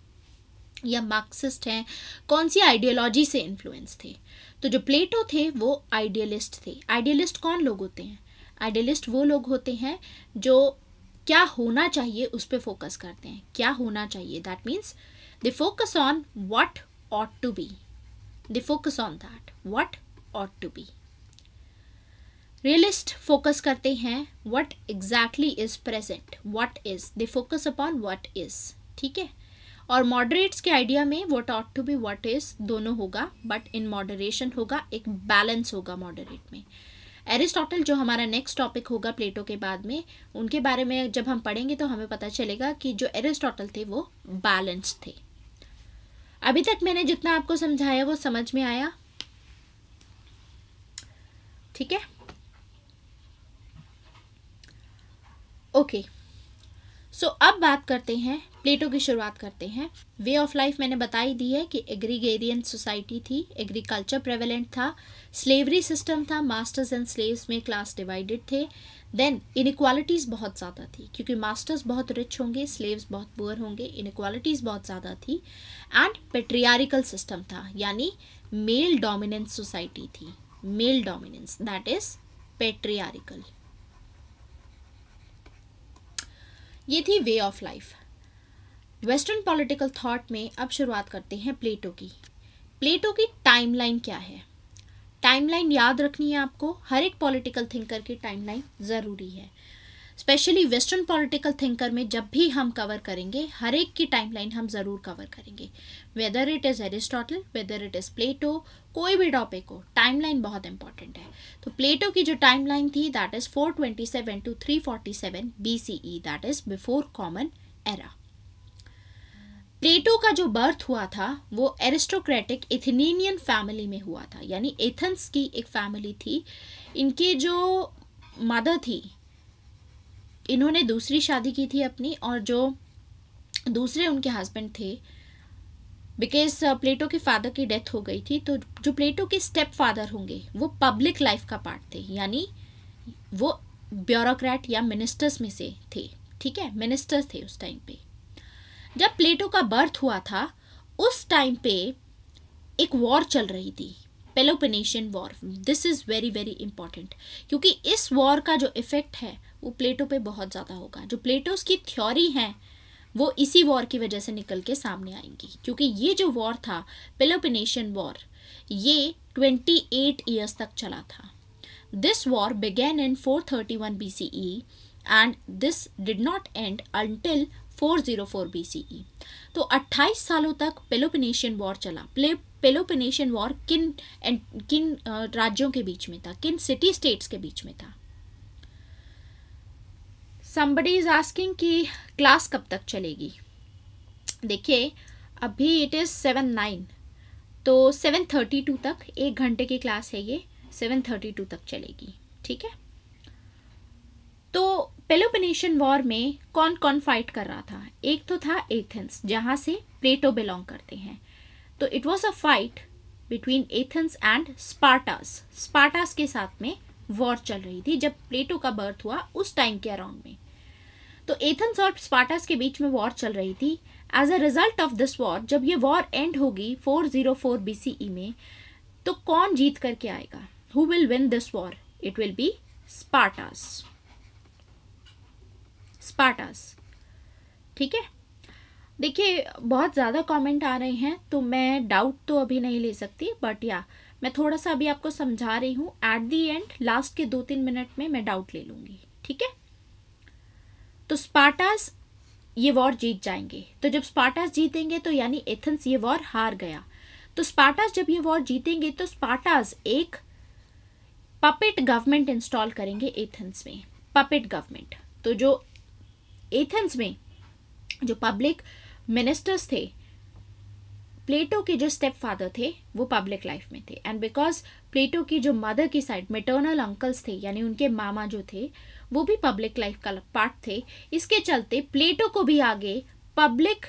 या मार्क्सिस्ट हैं कौन सी आइडियोलॉजी से इन्फ्लुएंस थे तो जो प्लेटो थे वो आइडियलिस्ट थे आइडियलिस्ट कौन लोग होते हैं आइडियलिस्ट वो लोग होते हैं जो क्या होना चाहिए उस पर फोकस करते हैं क्या होना चाहिए that means they focus on what ought to be they focus on that what ought to be realist फोकस करते हैं what exactly is present what is they focus upon what is ठीक है और मॉडरेट्स के आइडिया में what ought to be what is दोनों होगा बट इन मॉडरेशन होगा एक बैलेंस होगा मॉडरेट में एरिस्टोटल जो हमारा नेक्स्ट टॉपिक होगा प्लेटो के बाद में उनके बारे में जब हम पढ़ेंगे तो हमें पता चलेगा कि जो एरिस्टोटल थे वो बैलेंस थे अभी तक मैंने जितना आपको समझाया वो समझ में आया ठीक है ओके सो अब बात करते हैं प्लेटो की शुरुआत करते हैं वे ऑफ लाइफ मैंने बताई दी है कि एग्रीगेरियन सोसाइटी थी एग्रीकल्चर प्रेवलेंट था स्लेवरी सिस्टम था मास्टर्स एंड स्लेव्स में क्लास डिवाइडेड थे देन इनक्वालिटीज़ बहुत ज़्यादा थी क्योंकि मास्टर्स बहुत रिच होंगे स्लेव्स बहुत पुअर होंगे इनक्वालिटीज़ बहुत ज़्यादा थी एंड पेट्रियारिकल सिस्टम था यानी मेल डोमिनेंस सोसाइटी थी male dominance that is patriarchal ये थी way of life western political thought में अब शुरुआत करते हैं प्लेटो की प्लेटो की टाइमलाइन क्या है टाइमलाइन याद रखनी है आपको हर एक पॉलिटिकल थिंकर की टाइमलाइन ज़रूरी है स्पेशली वेस्टर्न पॉलिटिकल थिंकर में जब भी हम कवर करेंगे हर एक की टाइमलाइन हम ज़रूर कवर करेंगे whether it is Aristotle whether it is Plato कोई भी टॉपिक हो टाइमलाइन बहुत इंपॉर्टेंट है तो प्लेटो की जो टाइमलाइन थी that is 427 to three 347 BCE that is before common era Plato का जो बर्थ हुआ था वो एरिस्टोक्रेटिक एथेनियन फैमिली में हुआ था यानी एथेंस की एक फैमिली थी इनके जो मदर थी इन्होंने दूसरी शादी की थी अपनी और जो दूसरे उनके हस्बैंड थे बिकॉज uh, प्लेटो के फादर की डेथ हो गई थी तो जो प्लेटो के स्टेप फादर होंगे वो पब्लिक लाइफ का पार्ट थे यानी वो ब्यूरोक्रेट या मिनिस्टर्स में से थे ठीक है मिनिस्टर्स थे उस टाइम पे जब प्लेटो का बर्थ हुआ था उस टाइम पे एक वॉर चल रही थी Peloponnesian war this is very very important क्योंकि इस वॉर का जो इफ़ेक्ट है वो प्लेटो पे बहुत ज़्यादा होगा जो प्लेटोस की थ्योरी हैं वो इसी वॉर की वजह से निकल के सामने आएंगी क्योंकि ये जो वॉर था पेलोपनेशियन वॉर ये ट्वेंटी एट ईयर्स तक चला था this war began in four thirty one B C E and this did not end until 404 BCE तो 28 सालों तक पेलोपिनेशियन वॉर चला प्ले पेलोपनेशियन वॉर किन एंड किन राज्यों के बीच में था किन सिटी स्टेट्स के बीच में था somebody is asking कि क्लास कब तक चलेगी देखिए अभी इट इज़ सेवन नाइन तो सेवन थर्टी टू तक एक घंटे की क्लास है ये सेवन थर्टी टू तक चलेगी ठीक है तो पेलोपनेशियन वॉर में कौन कौन फाइट कर रहा था एक तो था एथेंस जहाँ से प्लेटो बिलोंग करते हैं तो it was a fight between Athens and Spartans Spartans के साथ में वॉर चल रही थी जब प्लेटो का बर्थ हुआ उस टाइम के अराउंड में तो एथेंस और स्पार्टास के बीच में वॉर चल रही थी as a result of this war जब ये वॉर एंड होगी 404 जीरो e में तो कौन जीत करके आएगा who will win this war it will be Spartans Spartans ठीक है देखिए बहुत ज़्यादा कमेंट आ रहे हैं तो मैं डाउट तो अभी नहीं ले सकती बट या मैं थोड़ा सा अभी आपको समझा रही हूँ एट दी एंड लास्ट के दो तीन मिनट में मैं डाउट ले लूँगी ठीक है तो स्पार्टास ये वॉर जीत जाएंगे तो जब स्पार्टास जीतेंगे तो यानी एथेंस ये वॉर हार गया तो स्पार्टास जब ये वॉर जीतेंगे तो स्पार्टास एक पपेट गवर्नमेंट इंस्टॉल करेंगे एथेंस में पपेट गवर्नमेंट तो जो एथेंस में जो पब्लिक मिनिस्टर्स थे प्लेटो के जो स्टेप फादर थे वो पब्लिक लाइफ में थे एंड बिकॉज प्लेटो की जो मदर की साइड मेटर्नल अंकल्स थे यानी उनके मामा जो थे वो भी पब्लिक लाइफ का पार्ट थे इसके चलते प्लेटो को भी आगे पब्लिक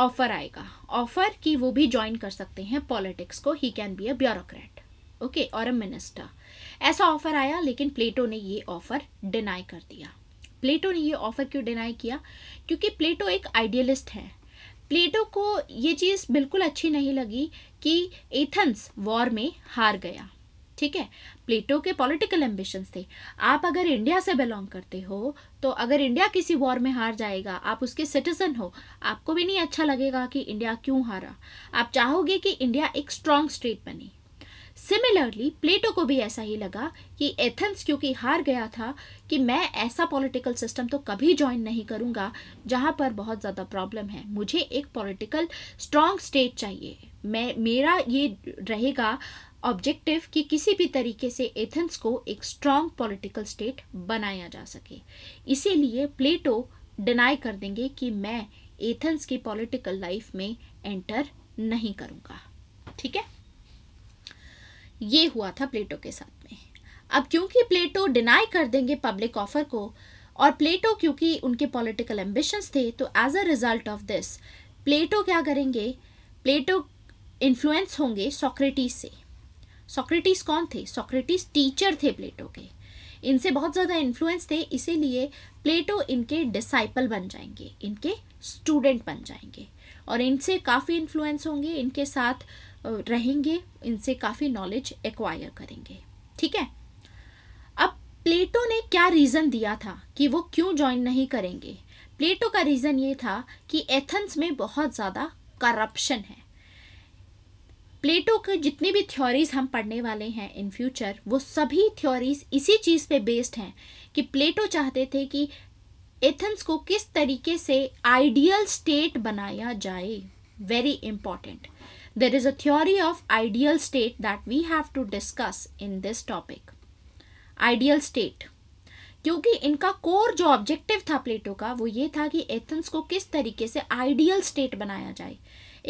ऑफर आएगा ऑफर कि वो भी ज्वाइन कर सकते हैं पॉलिटिक्स को ही can be a bureaucrat okay or a minister ऐसा ऑफर आया लेकिन प्लेटो ने ये ऑफर डिनाई कर दिया प्लेटो ने ये ऑफ़र क्यों डिनाई किया क्योंकि प्लेटो एक आइडियलिस्ट है प्लेटो को ये चीज़ बिल्कुल अच्छी नहीं लगी कि एथेंस वॉर में हार गया ठीक है प्लेटो के पॉलिटिकल एम्बिशंस थे आप अगर इंडिया से बिलोंग करते हो तो अगर इंडिया किसी वॉर में हार जाएगा आप उसके सिटीजन हो आपको भी नहीं अच्छा लगेगा कि इंडिया क्यों हारा आप चाहोगे कि इंडिया एक स्ट्रांग स्टेट बने सिमिलरली प्लेटो को भी ऐसा ही लगा कि एथेंस क्योंकि हार गया था कि मैं ऐसा पॉलिटिकल सिस्टम तो कभी ज्वाइन नहीं करूँगा जहाँ पर बहुत ज़्यादा प्रॉब्लम है मुझे एक पॉलिटिकल स्ट्रॉन्ग स्टेट चाहिए मैं मेरा ये रहेगा ऑब्जेक्टिव कि किसी भी तरीके से एथेंस को एक स्ट्रॉन्ग पॉलिटिकल स्टेट बनाया जा सके इसीलिए प्लेटो डिनाई कर देंगे कि मैं एथेंस की पॉलिटिकल लाइफ में एंटर नहीं करूँगा ठीक है ये हुआ था प्लेटो के साथ में अब क्योंकि प्लेटो डिनाई कर देंगे पब्लिक ऑफर को और प्लेटो क्योंकि उनके पॉलिटिकल एम्बिशंस थे तो as a result of this Plato क्या करेंगे प्लेटो इन्फ्लुएंस होंगे सोक्रेटिस से सोक्रेटिस कौन थे सोक्रेटिस टीचर थे प्लेटो के इनसे बहुत ज़्यादा इन्फ्लुएंस थे इसीलिए प्लेटो इनके डिसाइपल बन जाएंगे इनके स्टूडेंट बन जाएंगे और इनसे काफ़ी इन्फ्लुएंस होंगे इनके साथ रहेंगे इनसे काफ़ी नॉलेज एक्वायर करेंगे ठीक है अब प्लेटो ने क्या रीज़न दिया था कि वो क्यों ज्वाइन नहीं करेंगे प्लेटो का रीज़न ये था कि एथेंस में बहुत ज़्यादा करप्शन है प्लेटो के जितनी भी थ्योरीज हम पढ़ने वाले हैं इन फ्यूचर वो सभी थ्योरीज इसी चीज़ पे बेस्ड हैं कि प्लेटो चाहते थे कि एथेंस को किस तरीके से आइडियल स्टेट बनाया जाए very important There is a theory of ideal state that we have to discuss in this topic. Ideal state. क्योंकि इनका कोर जो ऑब्जेक्टिव था प्लेटो का वो ये था कि एथेंस को किस तरीके से आइडियल स्टेट बनाया जाए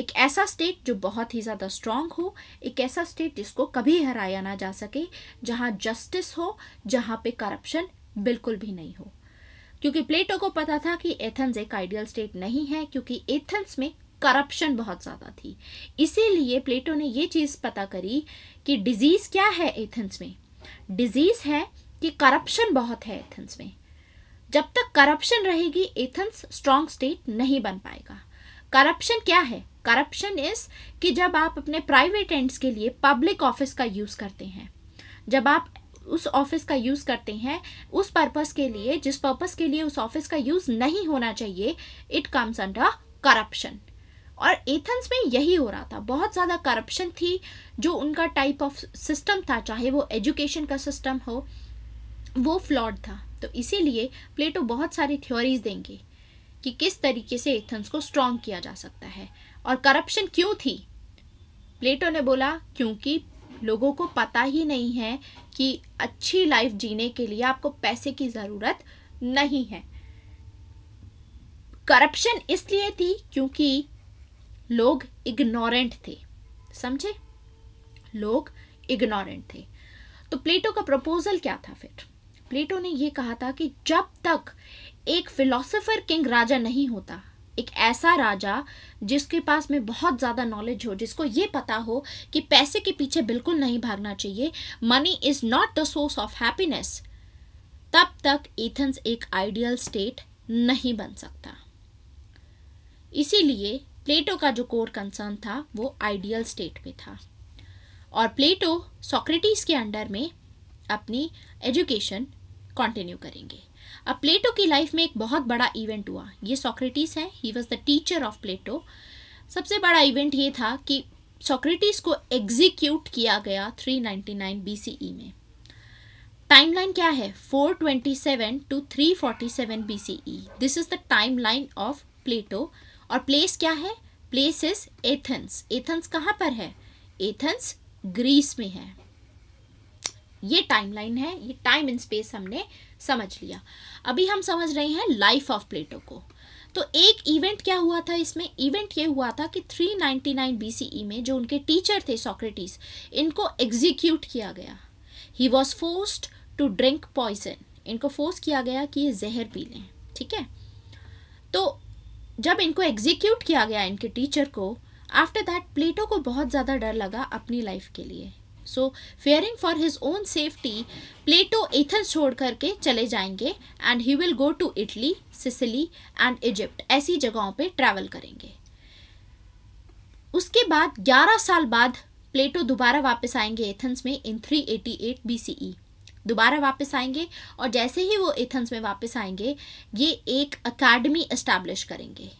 एक ऐसा स्टेट जो बहुत ही ज़्यादा स्ट्रांग हो एक ऐसा स्टेट जिसको कभी हराया ना जा सके जहाँ जस्टिस हो जहाँ पे करप्शन बिल्कुल भी नहीं हो क्योंकि प्लेटो को पता था कि एथेंस एक आइडियल स्टेट नहीं है क्योंकि एथेंस में करप्शन बहुत ज़्यादा थी इसीलिए प्लेटो ने ये चीज़ पता करी कि डिजीज़ क्या है एथेंस में डिजीज़ है कि करप्शन बहुत है एथेंस में जब तक करप्शन रहेगी एथेंस स्ट्रांग स्टेट नहीं बन पाएगा करप्शन क्या है करप्शन इज कि जब आप अपने प्राइवेट एंड्स के लिए पब्लिक ऑफिस का यूज़ करते हैं जब आप उस ऑफिस का यूज़ करते हैं उस पर्पस के लिए जिस पर्पस के लिए उस ऑफिस का यूज़ नहीं होना चाहिए इट कम्स अंडर करप्शन और एथेंस में यही हो रहा था बहुत ज़्यादा करप्शन थी जो उनका टाइप ऑफ सिस्टम था चाहे वो एजुकेशन का सिस्टम हो वो फ्लॉड था तो इसीलिए प्लेटो बहुत सारी थ्योरीज देंगे कि किस तरीके से एथेंस को स्ट्रॉन्ग किया जा सकता है और करप्शन क्यों थी प्लेटो ने बोला क्योंकि लोगों को पता ही नहीं है कि अच्छी लाइफ जीने के लिए आपको पैसे की ज़रूरत नहीं है करप्शन इसलिए थी क्योंकि लोग इग्नोरेंट थे समझे लोग इग्नोरेंट थे तो प्लेटो का प्रपोजल क्या था फिर प्लेटो ने यह कहा था कि जब तक एक फिलोसोफर किंग राजा नहीं होता एक ऐसा राजा जिसके पास में बहुत ज़्यादा नॉलेज हो जिसको ये पता हो कि पैसे के पीछे बिल्कुल नहीं भागना चाहिए money is not the source of happiness तब तक एथेंस एक आइडियल स्टेट नहीं बन सकता इसीलिए प्लेटो का जो कोर कंसर्न था वो आइडियल स्टेट में था और प्लेटो सॉक्रेटिस के अंडर में अपनी एजुकेशन कंटिन्यू करेंगे अब प्लेटो की लाइफ में एक बहुत बड़ा इवेंट हुआ ये सॉक्रेटिस है he was the teacher of Plato सबसे बड़ा इवेंट ये था कि सॉक्रेटिस को एग्जीक्यूट किया गया 399 बीसीई e में टाइमलाइन क्या है 427 to 347 BCE this is the timeline of Plato और प्लेस क्या है प्लेस इज एथेंस एथेंस कहाँ पर है एथेंस ग्रीस में है ये टाइमलाइन है ये टाइम इन स्पेस हमने समझ लिया अभी हम समझ रहे हैं लाइफ ऑफ प्लेटो को तो एक इवेंट क्या हुआ था इसमें इवेंट ये हुआ था कि 399 BCE में जो उनके टीचर थे सॉक्रेटिस इनको एग्जीक्यूट किया गया he was forced to drink poison इनको फोर्स किया गया कि ये जहर पी लें ठीक है तो जब इनको एग्जीक्यूट किया गया इनके टीचर को आफ्टर दैट प्लेटो को बहुत ज़्यादा डर लगा अपनी लाइफ के लिए so fearing for his own safety Plato Athens छोड़ करके चले जाएंगे and he will go to Italy Sicily and Egypt ऐसी जगहों पे ट्रैवल करेंगे उसके बाद 11 साल बाद प्लेटो दोबारा वापस आएंगे एथेंस में इन 388 एटी दोबारा वापस आएंगे और जैसे ही वो एथेंस में वापस आएंगे ये एक अकेडमी इस्टेब्लिश करेंगे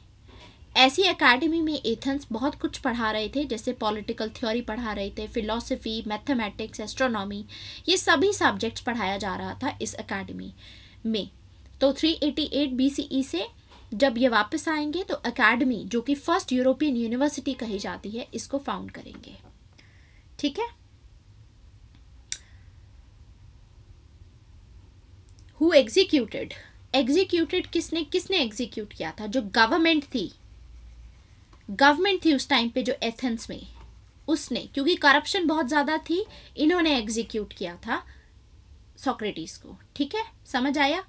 ऐसी एकेडमी में एथेंस बहुत कुछ पढ़ा रहे थे जैसे पॉलिटिकल थ्योरी पढ़ा रहे थे फिलोसफी मैथमेटिक्स एस्ट्रोनॉमी ये सभी सब्जेक्ट्स पढ़ाया जा रहा था इस अकेडमी में तो 388 एटी e से जब ये वापस आएंगे तो अकेडमी जो कि फर्स्ट यूरोपियन यूनिवर्सिटी कही जाती है इसको फाउंड करेंगे ठीक है हु एग्जीक्यूटेड एग्जीक्यूटेड किसने किसने एग्जीक्यूट किया था जो गवर्नमेंट थी गवर्नमेंट थी उस टाइम पे जो एथेंस में उसने क्योंकि करप्शन बहुत ज़्यादा थी इन्होंने एग्जीक्यूट किया था सोक्रेटिस को ठीक है समझ आया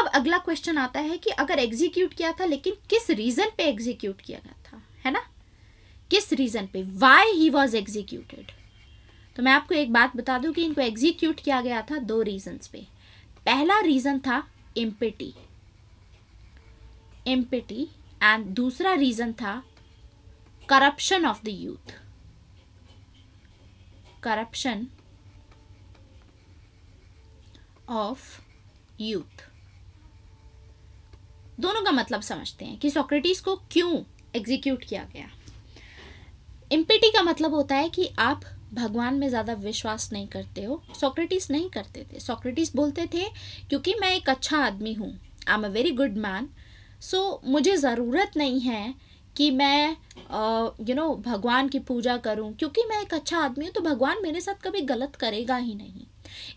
अब अगला क्वेश्चन आता है कि अगर एग्जीक्यूट किया था लेकिन किस रीज़न पे एग्जीक्यूट किया गया था है ना किस रीज़न पे वाई ही वॉज एग्जीक्यूटेड तो मैं आपको एक बात बता दूं कि इनको एग्जीक्यूट किया गया था दो रीजन पे पहला रीज़न था एम्पिटी एम्पिटी एंड दूसरा रीज़न था corruption of the youth corruption of youth दोनों का मतलब समझते हैं कि सोक्रेटिस को क्यों एग्जीक्यूट किया गया एम्पिटी का मतलब होता है कि आप भगवान में ज़्यादा विश्वास नहीं करते हो सोक्रेटिस नहीं करते थे सोक्रेटिस बोलते थे क्योंकि मैं एक अच्छा आदमी हूँ I am a very good man so मुझे ज़रूरत नहीं है कि मैं यू नो भगवान की पूजा करूँ क्योंकि मैं एक अच्छा आदमी हूँ तो भगवान मेरे साथ कभी गलत करेगा ही नहीं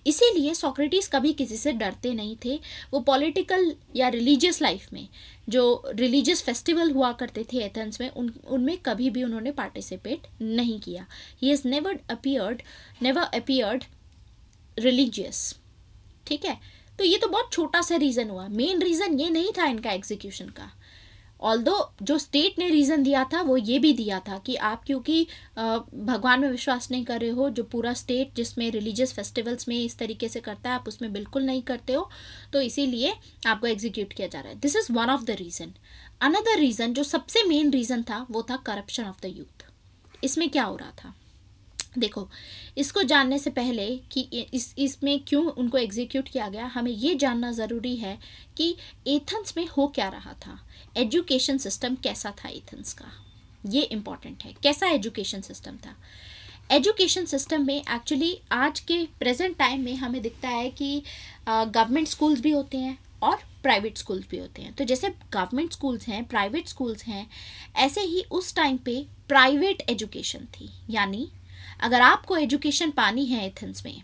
इसीलिए सोक्रेटिस कभी किसी से डरते नहीं थे वो पॉलिटिकल या रिलीजियस लाइफ में जो रिलीजियस फेस्टिवल हुआ करते थे एथेंस में उन उनमें कभी भी उन्होंने पार्टिसिपेट नहीं किया he is never appeared never appeared religious ठीक है तो ये तो बहुत छोटा सा रीज़न हुआ मेन रीज़न ये नहीं था इनका एग्जीक्यूशन का ऑल जो स्टेट ने रीज़न दिया था वो ये भी दिया था कि आप क्योंकि भगवान में विश्वास नहीं कर रहे हो जो पूरा स्टेट जिसमें रिलीजियस फेस्टिवल्स में इस तरीके से करता है आप उसमें बिल्कुल नहीं करते हो तो इसीलिए आपको एग्जीक्यूट किया जा रहा है this is one of the reason another reason जो सबसे मेन रीज़न था वो था करप्शन ऑफ द यूथ इसमें क्या हो रहा था देखो इसको जानने से पहले कि इस इसमें क्यों उनको एग्जीक्यूट किया गया हमें ये जानना ज़रूरी है कि एथेंस में हो क्या रहा था एजुकेशन सिस्टम कैसा था एथेंस का ये इम्पॉर्टेंट है कैसा एजुकेशन सिस्टम था एजुकेशन सिस्टम में एक्चुअली आज के प्रेजेंट टाइम में हमें दिखता है कि गवर्नमेंट स्कूल्स भी होते हैं और प्राइवेट स्कूल्स भी होते हैं तो जैसे गवर्नमेंट स्कूल्स हैं प्राइवेट स्कूल्स हैं ऐसे ही उस टाइम पे प्राइवेट एजुकेशन थी यानी अगर आपको एजुकेशन पानी है एथेंस में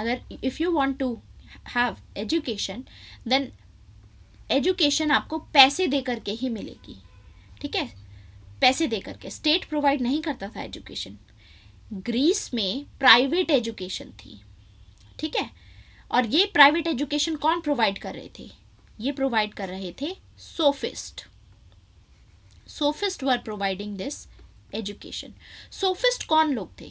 अगर if you want to have education then education आपको पैसे दे करके ही मिलेगी ठीक है पैसे दे करके स्टेट प्रोवाइड नहीं करता था एजुकेशन ग्रीस में प्राइवेट एजुकेशन थी ठीक है और ये प्राइवेट एजुकेशन कौन प्रोवाइड कर रहे थे ये प्रोवाइड कर रहे थे sophist sophist were providing this education sophist कौन लोग थे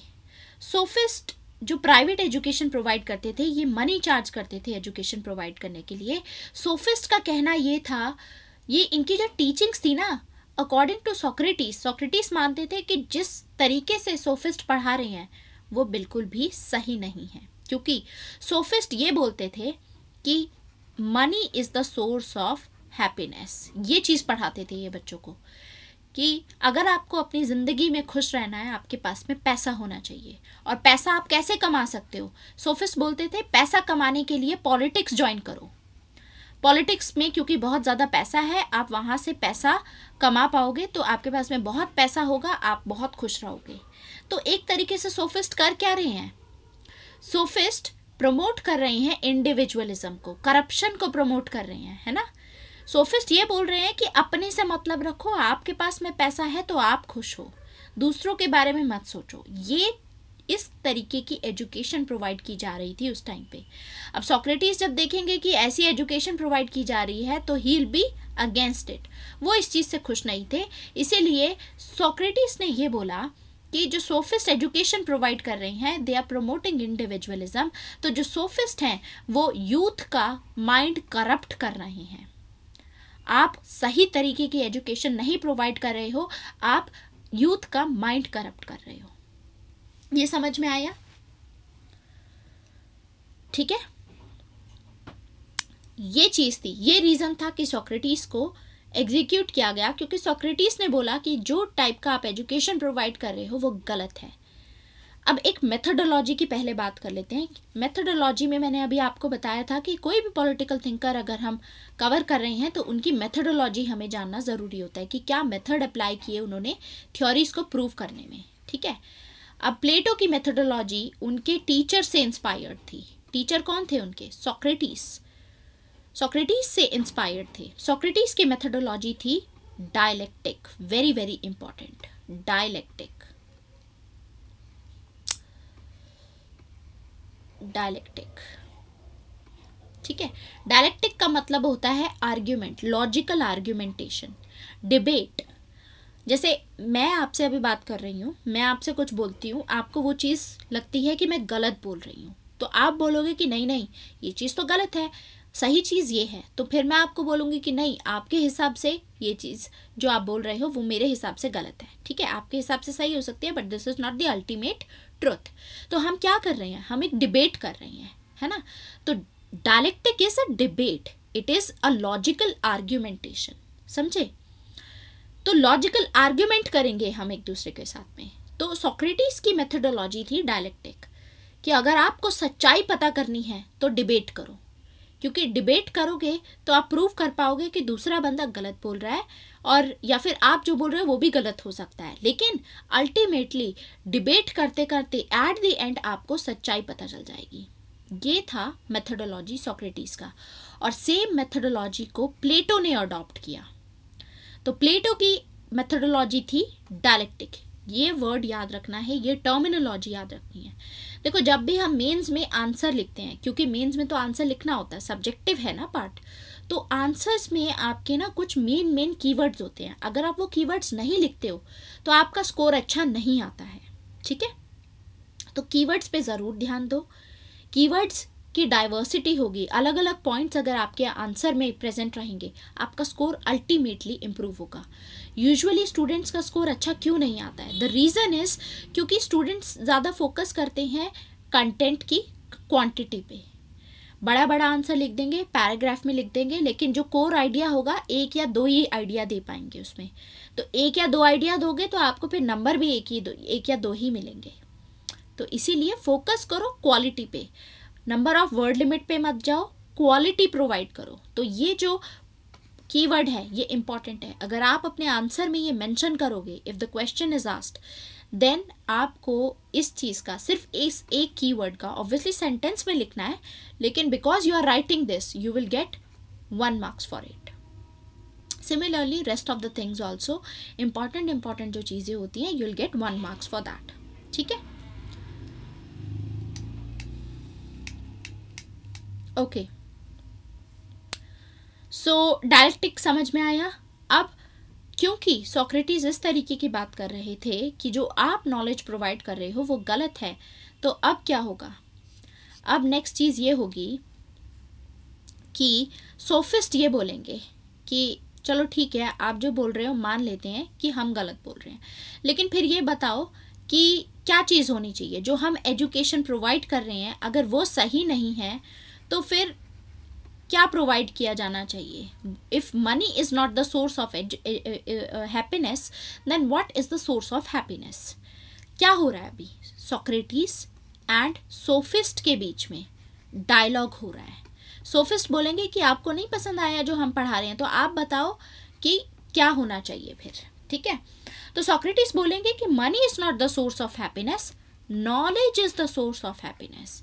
सोफिस्ट जो प्राइवेट एजुकेशन प्रोवाइड करते थे ये मनी चार्ज करते थे एजुकेशन प्रोवाइड करने के लिए सोफिस्ट का कहना ये था ये इनकी जो टीचिंग्स थी ना अकॉर्डिंग टू सोक्रेटिस सोक्रेटिस मानते थे कि जिस तरीके से सोफिस्ट पढ़ा रहे हैं वो बिल्कुल भी सही नहीं है क्योंकि सोफिस्ट ये बोलते थे कि money is the source of happiness ये चीज़ पढ़ाते थे ये बच्चों को कि अगर आपको अपनी ज़िंदगी में खुश रहना है आपके पास में पैसा होना चाहिए और पैसा आप कैसे कमा सकते हो सोफिस बोलते थे पैसा कमाने के लिए पॉलिटिक्स ज्वाइन करो पॉलिटिक्स में क्योंकि बहुत ज़्यादा पैसा है आप वहाँ से पैसा कमा पाओगे तो आपके पास में बहुत पैसा होगा आप बहुत खुश रहोगे तो एक तरीके से सोफिस्ट कर क्या रहे हैं सोफिस्ट प्रमोट कर रहे हैं इंडिविजुअलिज्म को करप्शन को प्रमोट कर रहे हैं है ना सोफिस्ट ये बोल रहे हैं कि अपने से मतलब रखो आपके पास में पैसा है तो आप खुश हो दूसरों के बारे में मत सोचो ये इस तरीके की एजुकेशन प्रोवाइड की जा रही थी उस टाइम पे अब सॉक्रेटिस जब देखेंगे कि ऐसी एजुकेशन प्रोवाइड की जा रही है तो ही बी अगेंस्ट इट वो इस चीज़ से खुश नहीं थे इसीलिए सोक्रेटिस ने ये बोला कि जो सोफिस्ट एजुकेशन प्रोवाइड कर रहे हैं दे आर प्रोमोटिंग इंडिविजुअलिज्म तो जो सोफिस्ट हैं वो यूथ का माइंड करप्ट कर रहे हैं आप सही तरीके की एजुकेशन नहीं प्रोवाइड कर रहे हो आप यूथ का माइंड करप्ट कर रहे हो ये समझ में आया ठीक है ये चीज़ थी ये रीज़न था कि सोक्रेटिस को एग्जीक्यूट किया गया क्योंकि सोक्रेटिस ने बोला कि जो टाइप का आप एजुकेशन प्रोवाइड कर रहे हो वो गलत है अब एक मेथडोलॉजी की पहले बात कर लेते हैं मेथडोलॉजी में मैंने अभी आपको बताया था कि कोई भी पॉलिटिकल थिंकर अगर हम कवर कर रहे हैं तो उनकी मेथडोलॉजी हमें जानना ज़रूरी होता है कि क्या मेथड अप्लाई किए उन्होंने थ्योरीज को प्रूव करने में ठीक है अब प्लेटो की मेथडोलॉजी उनके टीचर से इंस्पायर्ड थी टीचर कौन थे उनके सॉक्रेटिस सॉक्रेटिस से इंस्पायर्ड थे सॉक्रेटिस की मेथडोलॉजी थी dialectic very very important dialectic dialectic ठीक है डायलेक्टिक का मतलब होता है आर्ग्यूमेंट लॉजिकल आर्ग्यूमेंटेशन डिबेट जैसे मैं आपसे अभी बात कर रही हूँ मैं आपसे कुछ बोलती हूँ आपको वो चीज़ लगती है कि मैं गलत बोल रही हूँ तो आप बोलोगे कि नहीं नहीं ये चीज़ तो गलत है सही चीज़ ये है तो फिर मैं आपको बोलूँगी कि नहीं आपके हिसाब से ये चीज़ जो आप बोल रहे हो वो मेरे हिसाब से गलत है ठीक है आपके हिसाब से सही हो सकती है but this is not the ultimate truth तो हम क्या कर रहे हैं हम एक डिबेट कर रहे हैं है ना तो dialectic is a debate it is a logical argumentation समझे तो लॉजिकल आर्ग्यूमेंट करेंगे हम एक दूसरे के साथ में तो सोक्रेटिस की मेथडोलॉजी थी डायलेक्टिक कि अगर आपको सच्चाई पता करनी है तो डिबेट करो क्योंकि डिबेट करोगे तो आप प्रूव कर पाओगे कि दूसरा बंदा गलत बोल रहा है और या फिर आप जो बोल रहे हो वो भी गलत हो सकता है लेकिन अल्टीमेटली डिबेट करते करते एट द एंड आपको सच्चाई पता चल जाएगी ये था मेथडोलॉजी सॉक्रेटिस का और सेम मेथडोलॉजी को प्लेटो ने अडॉप्ट किया तो प्लेटो की मेथडोलॉजी थी डायलेक्टिक ये वर्ड याद रखना है ये टर्मिनोलॉजी याद रखनी है देखो जब भी हम मेंस में आंसर लिखते हैं क्योंकि मेंस में तो आंसर लिखना होता है सब्जेक्टिव है ना पार्ट तो आंसर्स में आपके ना कुछ मेन मेन कीवर्ड्स होते हैं अगर आप वो कीवर्ड्स नहीं लिखते हो तो आपका स्कोर अच्छा नहीं आता है ठीक है तो कीवर्ड्स पे ज़रूर ध्यान दो कीवर्ड्स की डाइवर्सिटी होगी अलग अलग पॉइंट्स अगर आपके आंसर में प्रेजेंट रहेंगे आपका स्कोर अल्टीमेटली इम्प्रूव होगा यूजुअली स्टूडेंट्स का स्कोर अच्छा क्यों नहीं आता है द रीज़न इज़ क्योंकि स्टूडेंट्स ज़्यादा फोकस करते हैं कंटेंट की क्वांटिटी पे बड़ा बड़ा आंसर लिख देंगे पैराग्राफ में लिख देंगे लेकिन जो कोर आइडिया होगा एक या दो ही आइडिया दे पाएंगे उसमें तो एक या दो आइडिया दोगे तो आपको फिर नंबर भी एक ही दो एक या दो ही मिलेंगे तो इसीलिए फोकस करो क्वालिटी पे नंबर ऑफ वर्ड लिमिट पे मत जाओ क्वालिटी प्रोवाइड करो तो ये जो कीवर्ड है ये इंपॉर्टेंट है अगर आप अपने आंसर में ये मेंशन करोगे if the question is asked then आपको इस चीज़ का सिर्फ इस एक कीवर्ड का ऑब्वियसली सेंटेंस में लिखना है लेकिन because you are writing this you will get one marks for it similarly rest of the things also important important जो चीज़ें होती हैं you will get one marks for that ठीक है ओके सो डायरेक्टिक समझ में आया क्योंकि सोक्रेटिस इस तरीके की बात कर रहे थे कि जो आप नॉलेज प्रोवाइड कर रहे हो वो गलत है तो अब क्या होगा अब नेक्स्ट चीज़ ये होगी कि सोफिस्ट ये बोलेंगे कि चलो ठीक है आप जो बोल रहे हो मान लेते हैं कि हम गलत बोल रहे हैं लेकिन फिर ये बताओ कि क्या चीज़ होनी चाहिए जो हम एजुकेशन प्रोवाइड कर रहे हैं अगर वो सही नहीं है तो फिर क्या प्रोवाइड किया जाना चाहिए if money is not the source of happiness then what is the source of happiness क्या हो रहा है अभी सोक्रेटिस एंड सोफिस्ट के बीच में डायलॉग हो रहा है सोफिस्ट बोलेंगे कि आपको नहीं पसंद आया जो हम पढ़ा रहे हैं तो आप बताओ कि क्या होना चाहिए फिर ठीक है तो सॉक्रेटिस बोलेंगे कि money is not the source of happiness knowledge is the source of happiness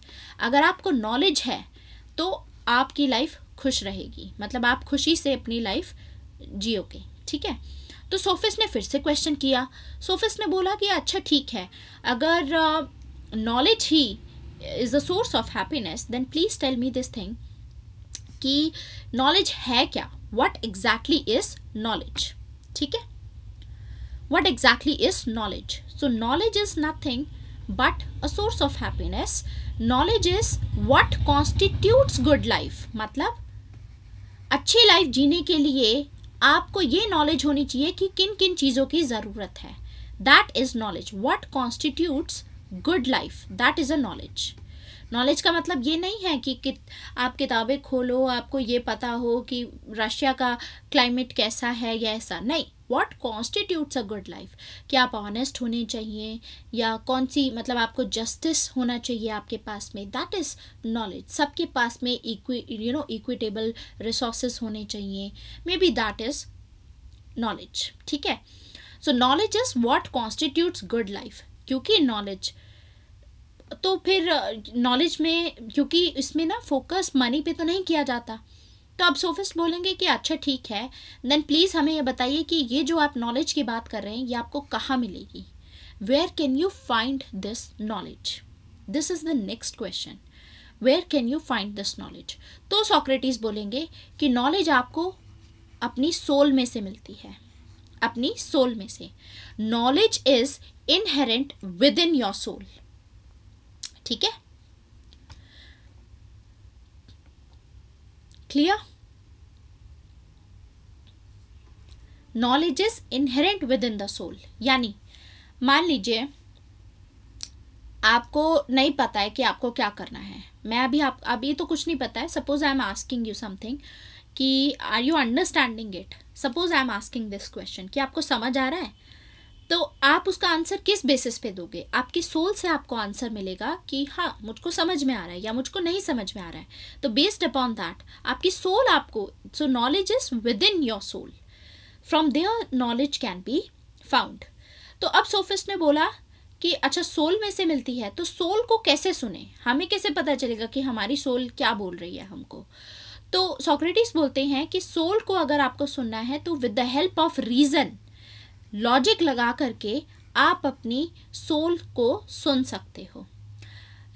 अगर आपको नॉलेज है तो आपकी लाइफ खुश रहेगी मतलब आप खुशी से अपनी लाइफ जियोगे ठीक है तो सोफिस ने फिर से क्वेश्चन किया सोफिस ने बोला कि अच्छा ठीक है अगर नॉलेज uh, ही is a source of happiness then please tell me this thing कि नॉलेज है क्या वट एग्जैक्टली इज़ नॉलेज ठीक है what exactly is knowledge so knowledge is nothing but a source of happiness knowledge is what constitutes good life मतलब अच्छी लाइफ जीने के लिए आपको ये नॉलेज होनी चाहिए कि किन किन चीज़ों की ज़रूरत है that is knowledge what constitutes good life that is a knowledge knowledge का मतलब ये नहीं है कि, कि आप किताबें खोलो आपको ये पता हो कि रशिया का क्लाइमेट कैसा है या ऐसा नहीं what constitutes a good life क्या आप ऑनेस्ट होने चाहिए या कौन सी मतलब आपको जस्टिस होना चाहिए आपके पास में दैट इज़ नॉलेज सबके पास में यू नो इक्विटेबल रिसोर्सेस होने चाहिए maybe that is knowledge ठीक है so knowledge is what constitutes good life क्योंकि नॉलेज तो फिर नॉलेज में क्योंकि इसमें ना फोकस मनी पे तो नहीं किया जाता तो आप सोफिस्ट बोलेंगे कि अच्छा ठीक है देन प्लीज़ हमें ये बताइए कि ये जो आप नॉलेज की बात कर रहे हैं ये आपको कहाँ मिलेगी where can you find this knowledge this is the next question where can you find this knowledge तो सॉक्रेटिस बोलेंगे कि नॉलेज आपको अपनी सोल में से मिलती है अपनी सोल में से knowledge is inherent within your soul ठीक है clear knowledge is inherent within the soul यानी मान लीजिए आपको नहीं पता है कि आपको क्या करना है मैं अभी आप अभी तो कुछ नहीं पता है suppose I am asking you something कि are you understanding it suppose I am asking this question कि आपको समझ आ रहा है तो आप उसका आंसर किस बेसिस पे दोगे आपकी सोल से आपको आंसर मिलेगा कि हाँ मुझको समझ में आ रहा है या मुझको नहीं समझ में आ रहा है तो बेस्ड अपॉन दैट आपकी सोल आपको so knowledge is within your soul from there knowledge can be found तो अब सोफिस्ट ने बोला कि अच्छा सोल में से मिलती है तो सोल को कैसे सुने हमें कैसे पता चलेगा कि हमारी सोल क्या बोल रही है हमको तो सोक्रेटिस बोलते हैं कि सोल को अगर आपको सुनना है तो with the help of reason logic लगा करके आप अपनी सोल को सुन सकते हो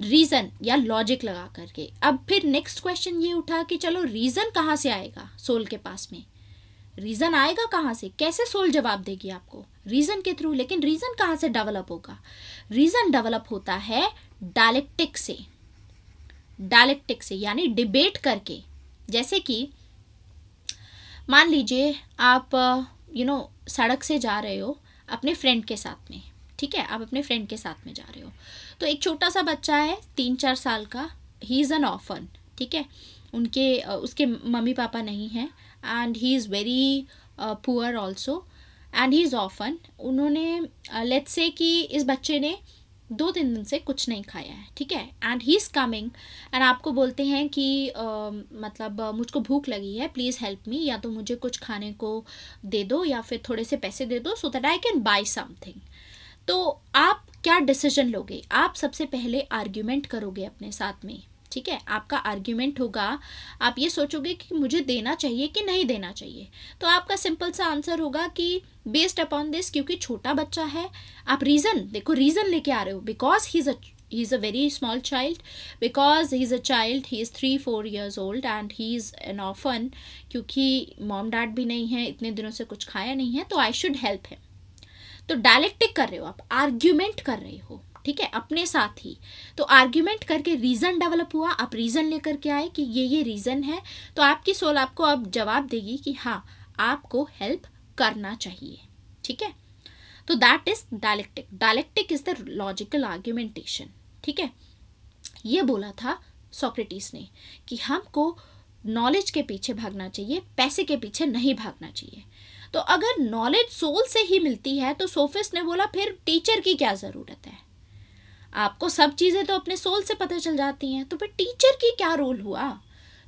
रीज़न या लॉजिक लगा करके अब फिर नेक्स्ट क्वेश्चन ये उठा कि चलो रीज़न कहाँ से आएगा सोल के पास में रीज़न आएगा कहाँ से कैसे सोल जवाब देगी आपको रीज़न के थ्रू लेकिन रीज़न कहाँ से डेवलप होगा रीज़न डेवलप होता है डायलेक्टिक से डायलेक्टिक से यानी डिबेट करके जैसे कि मान लीजिए आप यू you नो know, सड़क से जा रहे हो अपने फ्रेंड के साथ में ठीक है आप अपने फ्रेंड के साथ में जा रहे हो तो एक छोटा सा बच्चा है तीन चार साल का ही इज़ एन ऑफन ठीक है उनके उसके मम्मी पापा नहीं हैं and he is very poor also and he is orphan उन्होंने लेट्स से कि इस बच्चे ने दो तीन दिन से कुछ नहीं खाया है ठीक है and he is coming and आपको बोलते हैं कि uh, मतलब मुझको भूख लगी है प्लीज़ हेल्प मी या तो मुझे कुछ खाने को दे दो या फिर थोड़े से पैसे दे दो so that I can buy something तो आप क्या डिसीजन लोगे आप सबसे पहले आर्ग्यूमेंट करोगे अपने साथ में ठीक है आपका आर्ग्यूमेंट होगा आप ये सोचोगे कि मुझे देना चाहिए कि नहीं देना चाहिए तो आपका सिंपल सा आंसर होगा कि बेस्ड अपॉन दिस क्योंकि छोटा बच्चा है आप रीज़न देखो रीज़न लेके आ रहे हो because he is a is a very small child because he is a child he is three four years old and he is an orphan क्योंकि मॉम डैड भी नहीं है इतने दिनों से कुछ खाया नहीं है तो आई शुड हेल्प हिम तो डायलेक्टिक कर रहे हो आप आर्ग्यूमेंट कर रहे हो ठीक है अपने साथ ही तो आर्ग्यूमेंट करके रीज़न डेवलप हुआ आप रीज़न लेकर के आए कि ये ये रीज़न है तो आपकी सोल आपको अब जवाब देगी कि हाँ आपको हेल्प करना चाहिए ठीक है तो that is dialectic dialectic is the logical argumentation ठीक है ये बोला था सोक्रेटिस ने कि हमको नॉलेज के पीछे भागना चाहिए पैसे के पीछे नहीं भागना चाहिए तो अगर नॉलेज सोल से ही मिलती है तो सोफिस ने बोला फिर टीचर की क्या ज़रूरत है आपको सब चीज़ें तो अपने सोल से पता चल जाती हैं तो फिर टीचर की क्या रोल हुआ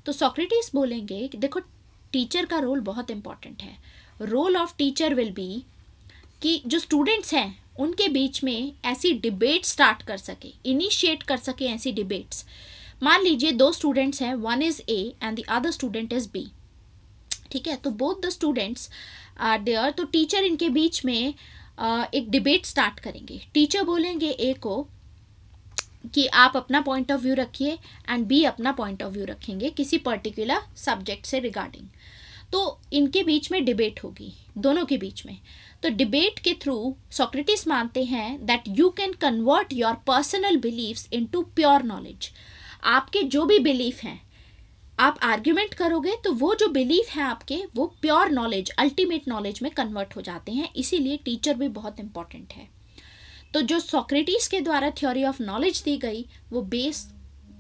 तो सॉक्रेटिस बोलेंगे कि देखो टीचर का रोल बहुत इम्पॉर्टेंट है role of teacher will be कि जो स्टूडेंट्स हैं उनके बीच में ऐसी डिबेट स्टार्ट कर सके इनिशिएट कर सके ऐसी डिबेट्स मान लीजिए दो स्टूडेंट्स हैं one is A and the other student is B ठीक है तो both the students are there तो टीचर इनके बीच में एक डिबेट स्टार्ट करेंगे टीचर बोलेंगे ए को कि आप अपना पॉइंट ऑफ व्यू रखिए एंड बी अपना पॉइंट ऑफ व्यू रखेंगे किसी पर्टिकुलर सब्जेक्ट से रिगार्डिंग तो इनके बीच में डिबेट होगी दोनों के बीच में तो डिबेट के थ्रू सोक्रेटिस मानते हैं that you can convert your personal believes into pure knowledge आपके जो भी बिलीफ हैं आप आर्ग्यूमेंट करोगे तो वो जो बिलीफ हैं आपके वो प्योर नॉलेज अल्टीमेट नॉलेज में कन्वर्ट हो जाते हैं इसीलिए टीचर भी बहुत इंपॉर्टेंट है तो जो सोक्रेटिस के द्वारा थ्योरी ऑफ नॉलेज दी गई वो बेस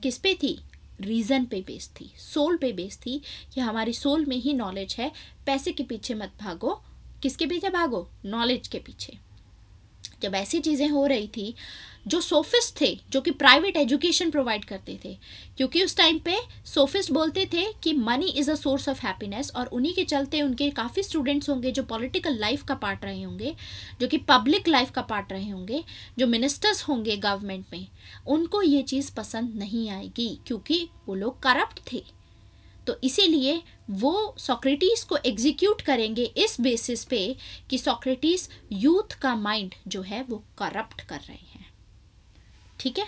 किस पे थी रीज़न पे बेस थी सोल पे बेस थी कि हमारी सोल में ही नॉलेज है पैसे के पीछे मत भागो किसके पीछे भागो नॉलेज के पीछे जब ऐसी चीज़ें हो रही थी जो सोफिस्ट थे जो कि प्राइवेट एजुकेशन प्रोवाइड करते थे क्योंकि उस टाइम पे सोफिस्ट बोलते थे कि money is a source of happiness और उन्हीं के चलते उनके काफ़ी स्टूडेंट्स होंगे जो पॉलिटिकल लाइफ का पार्ट रहे होंगे जो कि पब्लिक लाइफ का पार्ट रहे होंगे जो मिनिस्टर्स होंगे गवर्नमेंट में उनको ये चीज़ पसंद नहीं आएगी क्योंकि वो लोग करप्ट थे तो इसीलिए वो सॉक्रेटिस को एग्जीक्यूट करेंगे इस बेसिस पे कि सॉक्रेटिस यूथ का माइंड जो है वो करप्ट कर रहे हैं ठीक है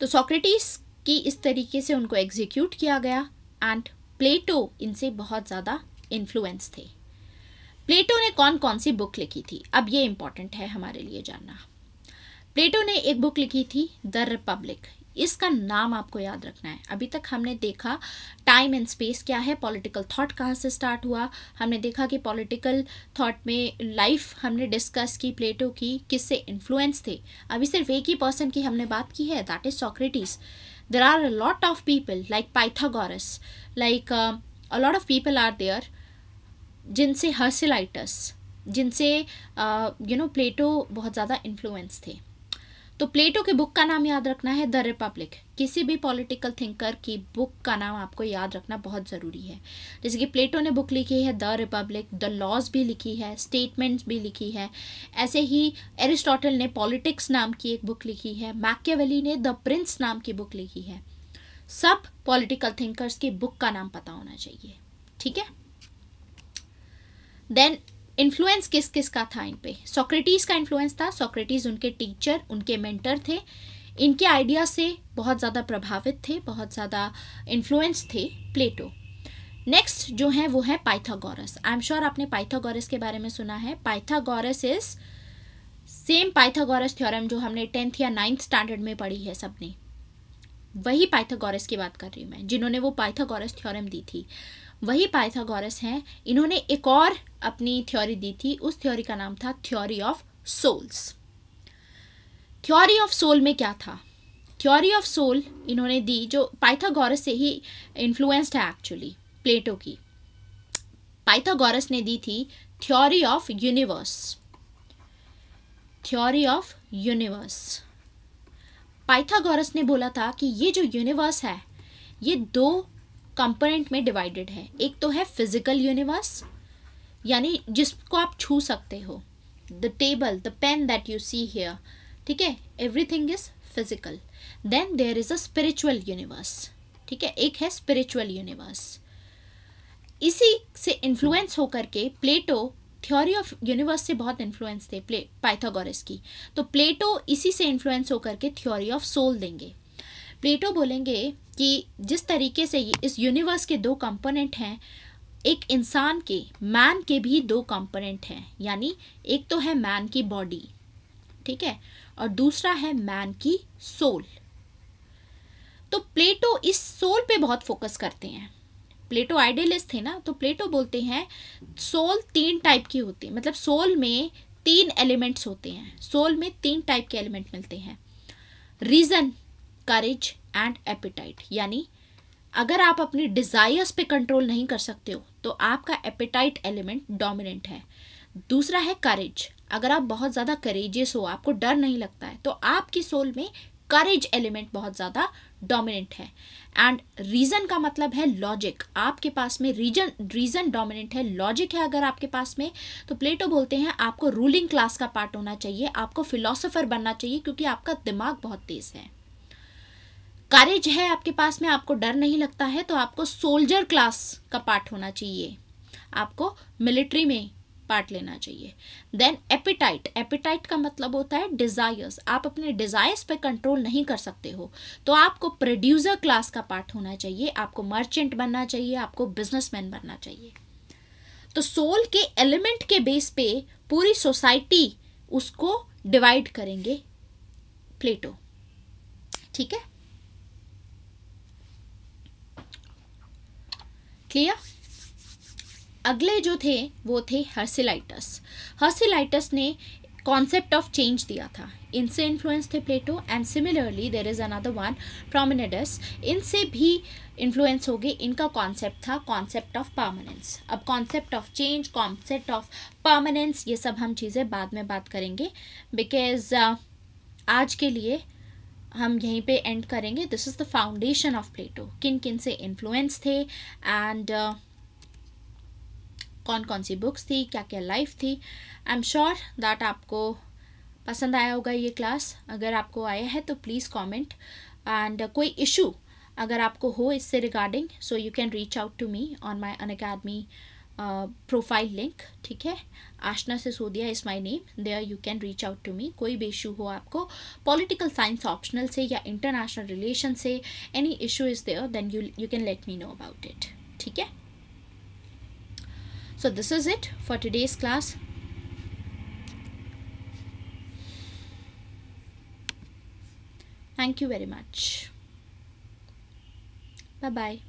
तो सॉक्रेटिस की इस तरीके से उनको एग्जीक्यूट किया गया एंड प्लेटो इनसे बहुत ज़्यादा इन्फ्लुएंस थे प्लेटो ने कौन कौन सी बुक लिखी थी अब ये इम्पॉर्टेंट है हमारे लिए जानना प्लेटो ने एक बुक लिखी थी द रिपब्लिक इसका नाम आपको याद रखना है अभी तक हमने देखा टाइम एंड स्पेस क्या है पॉलिटिकल थॉट कहाँ से स्टार्ट हुआ हमने देखा कि पॉलिटिकल थॉट में लाइफ हमने डिस्कस की प्लेटो की किससे इन्फ्लुएंस थे अभी सिर्फ एक ही पर्सन की हमने बात की है that is Socrates there are a lot of people like Pythagoras like a lot of people are there जिनसे हर्सिलाइटस जिनसे यू नो प्लेटो बहुत ज़्यादा इन्फ्लुएंस थे तो प्लेटो की बुक का नाम याद रखना है द रिपब्लिक किसी भी पॉलिटिकल थिंकर की बुक का नाम आपको याद रखना बहुत ज़रूरी है जैसे कि प्लेटो ने बुक लिखी है द रिपब्लिक द लॉज भी लिखी है स्टेटमेंट्स भी लिखी है ऐसे ही एरिस्टोटल ने पॉलिटिक्स नाम की एक बुक लिखी है मैकेवली ने द प्रिंस नाम की बुक लिखी है सब पॉलिटिकल थिंकर्स की बुक का नाम पता होना चाहिए ठीक है देन इन्फ्लुएंस किस किस का था इन पे सोक्रेटिस का इन्फ्लुएंस था सोक्रेटिस उनके टीचर उनके मेंटर थे इनके आइडिया से बहुत ज़्यादा प्रभावित थे बहुत ज़्यादा इन्फ्लुएंस थे प्लेटो नेक्स्ट जो है वो है पाइथागोरस आई एम श्योर आपने पाइथागोरस के बारे में सुना है Pythagoras is same Pythagoras theorem जो हमने टेंथ या नाइन्थ स्टैंडर्ड में पढ़ी है सबने वही पाइथागोरस की बात कर रही हूँ मैं जिन्होंने वो पाइथागोरस थ्योरम दी थी वही पाइथागोरस हैं इन्होंने एक और अपनी थ्योरी दी थी उस थ्योरी का नाम था theory of souls theory of soul में क्या था थ्योरी ऑफ सोल इन्होंने दी जो पाइथागोरस से ही इन्फ्लुएंस्ड है एक्चुअली प्लेटो की पाइथागोरस ने दी थी theory of universe theory of universe Pythagoras ने बोला था कि ये जो यूनिवर्स है ये दो कंपोनेंट में डिवाइडेड है एक तो है फिजिकल यूनिवर्स यानी जिसको आप छू सकते हो the table the pen that you see here ठीक है everything is physical then there is a spiritual universe ठीक है एक है स्पिरिचुअल यूनिवर्स इसी से इन्फ्लुएंस होकर के प्लेटो थ्योरी ऑफ यूनिवर्स से बहुत इन्फ्लुएंस थे प्ले पाइथागोरस की तो प्लेटो इसी से इन्फ्लुएंस होकर के थ्योरी ऑफ सोल देंगे प्लेटो बोलेंगे कि जिस तरीके से इस यूनिवर्स के दो कंपोनेंट हैं एक इंसान के मैन के भी दो कंपोनेंट हैं यानी एक तो है मैन की बॉडी ठीक है और दूसरा है मैन की सोल तो प्लेटो इस सोल पे बहुत फोकस करते हैं प्लेटो आइडियलिस्ट थे ना तो प्लेटो बोलते हैं सोल तीन टाइप की होती है मतलब सोल में तीन एलिमेंट्स होते हैं सोल में तीन टाइप के एलिमेंट मिलते हैं रीज़न करेज एंड एपिटाइट यानी अगर आप अपनी डिज़ायर्स पे कंट्रोल नहीं कर सकते हो तो आपका एपिटाइट एलिमेंट डोमिनेंट है दूसरा है करेज अगर आप बहुत ज़्यादा करेजियस हो आपको डर नहीं लगता है तो आपकी सोल में करेज एलिमेंट बहुत ज़्यादा डोमिनेंट है एंड रीज़न का मतलब है लॉजिक आपके पास में रीजन रीज़न डोमिनेंट है लॉजिक है अगर आपके पास में तो प्लेटो बोलते हैं आपको रूलिंग क्लास का पार्ट होना चाहिए आपको फिलोसोफर बनना चाहिए क्योंकि आपका दिमाग बहुत तेज़ है करेज है आपके पास में आपको डर नहीं लगता है तो आपको सोल्जर क्लास का पार्ट होना चाहिए आपको मिलिट्री में पार्ट लेना चाहिए देन एपिटाइट एपिटाइट का मतलब होता है डिज़ायर्स आप अपने डिज़ायर्स पे कंट्रोल नहीं कर सकते हो तो आपको प्रोड्यूसर क्लास का पार्ट होना चाहिए आपको मर्चेंट बनना चाहिए आपको बिजनेसमैन बनना चाहिए तो सोल के एलिमेंट के बेस पे पूरी सोसाइटी उसको डिवाइड करेंगे प्लेटो ठीक है क्लियर अगले जो थे वो थे हर्सिलाइटस हर्सिलाइटस ने कॉन्सेप्ट ऑफ चेंज दिया था इनसे इन्फ्लुएंस थे Plato and similarly there is another one Parmenides इनसे भी इन्फ्लुएंस हो गए इनका कॉन्सेप्ट था कॉन्सेप्ट ऑफ पर्मानेंस अब concept of change concept of permanence ये सब हम चीज़ें बाद में बात करेंगे बिकॉज uh, आज के लिए हम यहीं पे एंड करेंगे this is the foundation of Plato किन किन से इन्फ्लुएंस थे एंड uh, कौन कौन सी बुक्स थी क्या क्या लाइफ थी आई एम श्योर दैट आपको पसंद आया होगा ये क्लास अगर आपको आया है तो प्लीज़ कॉमेंट एंड कोई इशू अगर आपको हो इससे regarding so you can reach out to me on my Unacademy profile link ठीक है Aashna Sisodia is my name there you can reach out to me कोई भी इशू हो आपको पॉलिटिकल साइंस ऑप्शनल से या इंटरनेशनल रिलेशन से any issue is there then you you can let me know about it ठीक है this is it for for days class thank you very much bye bye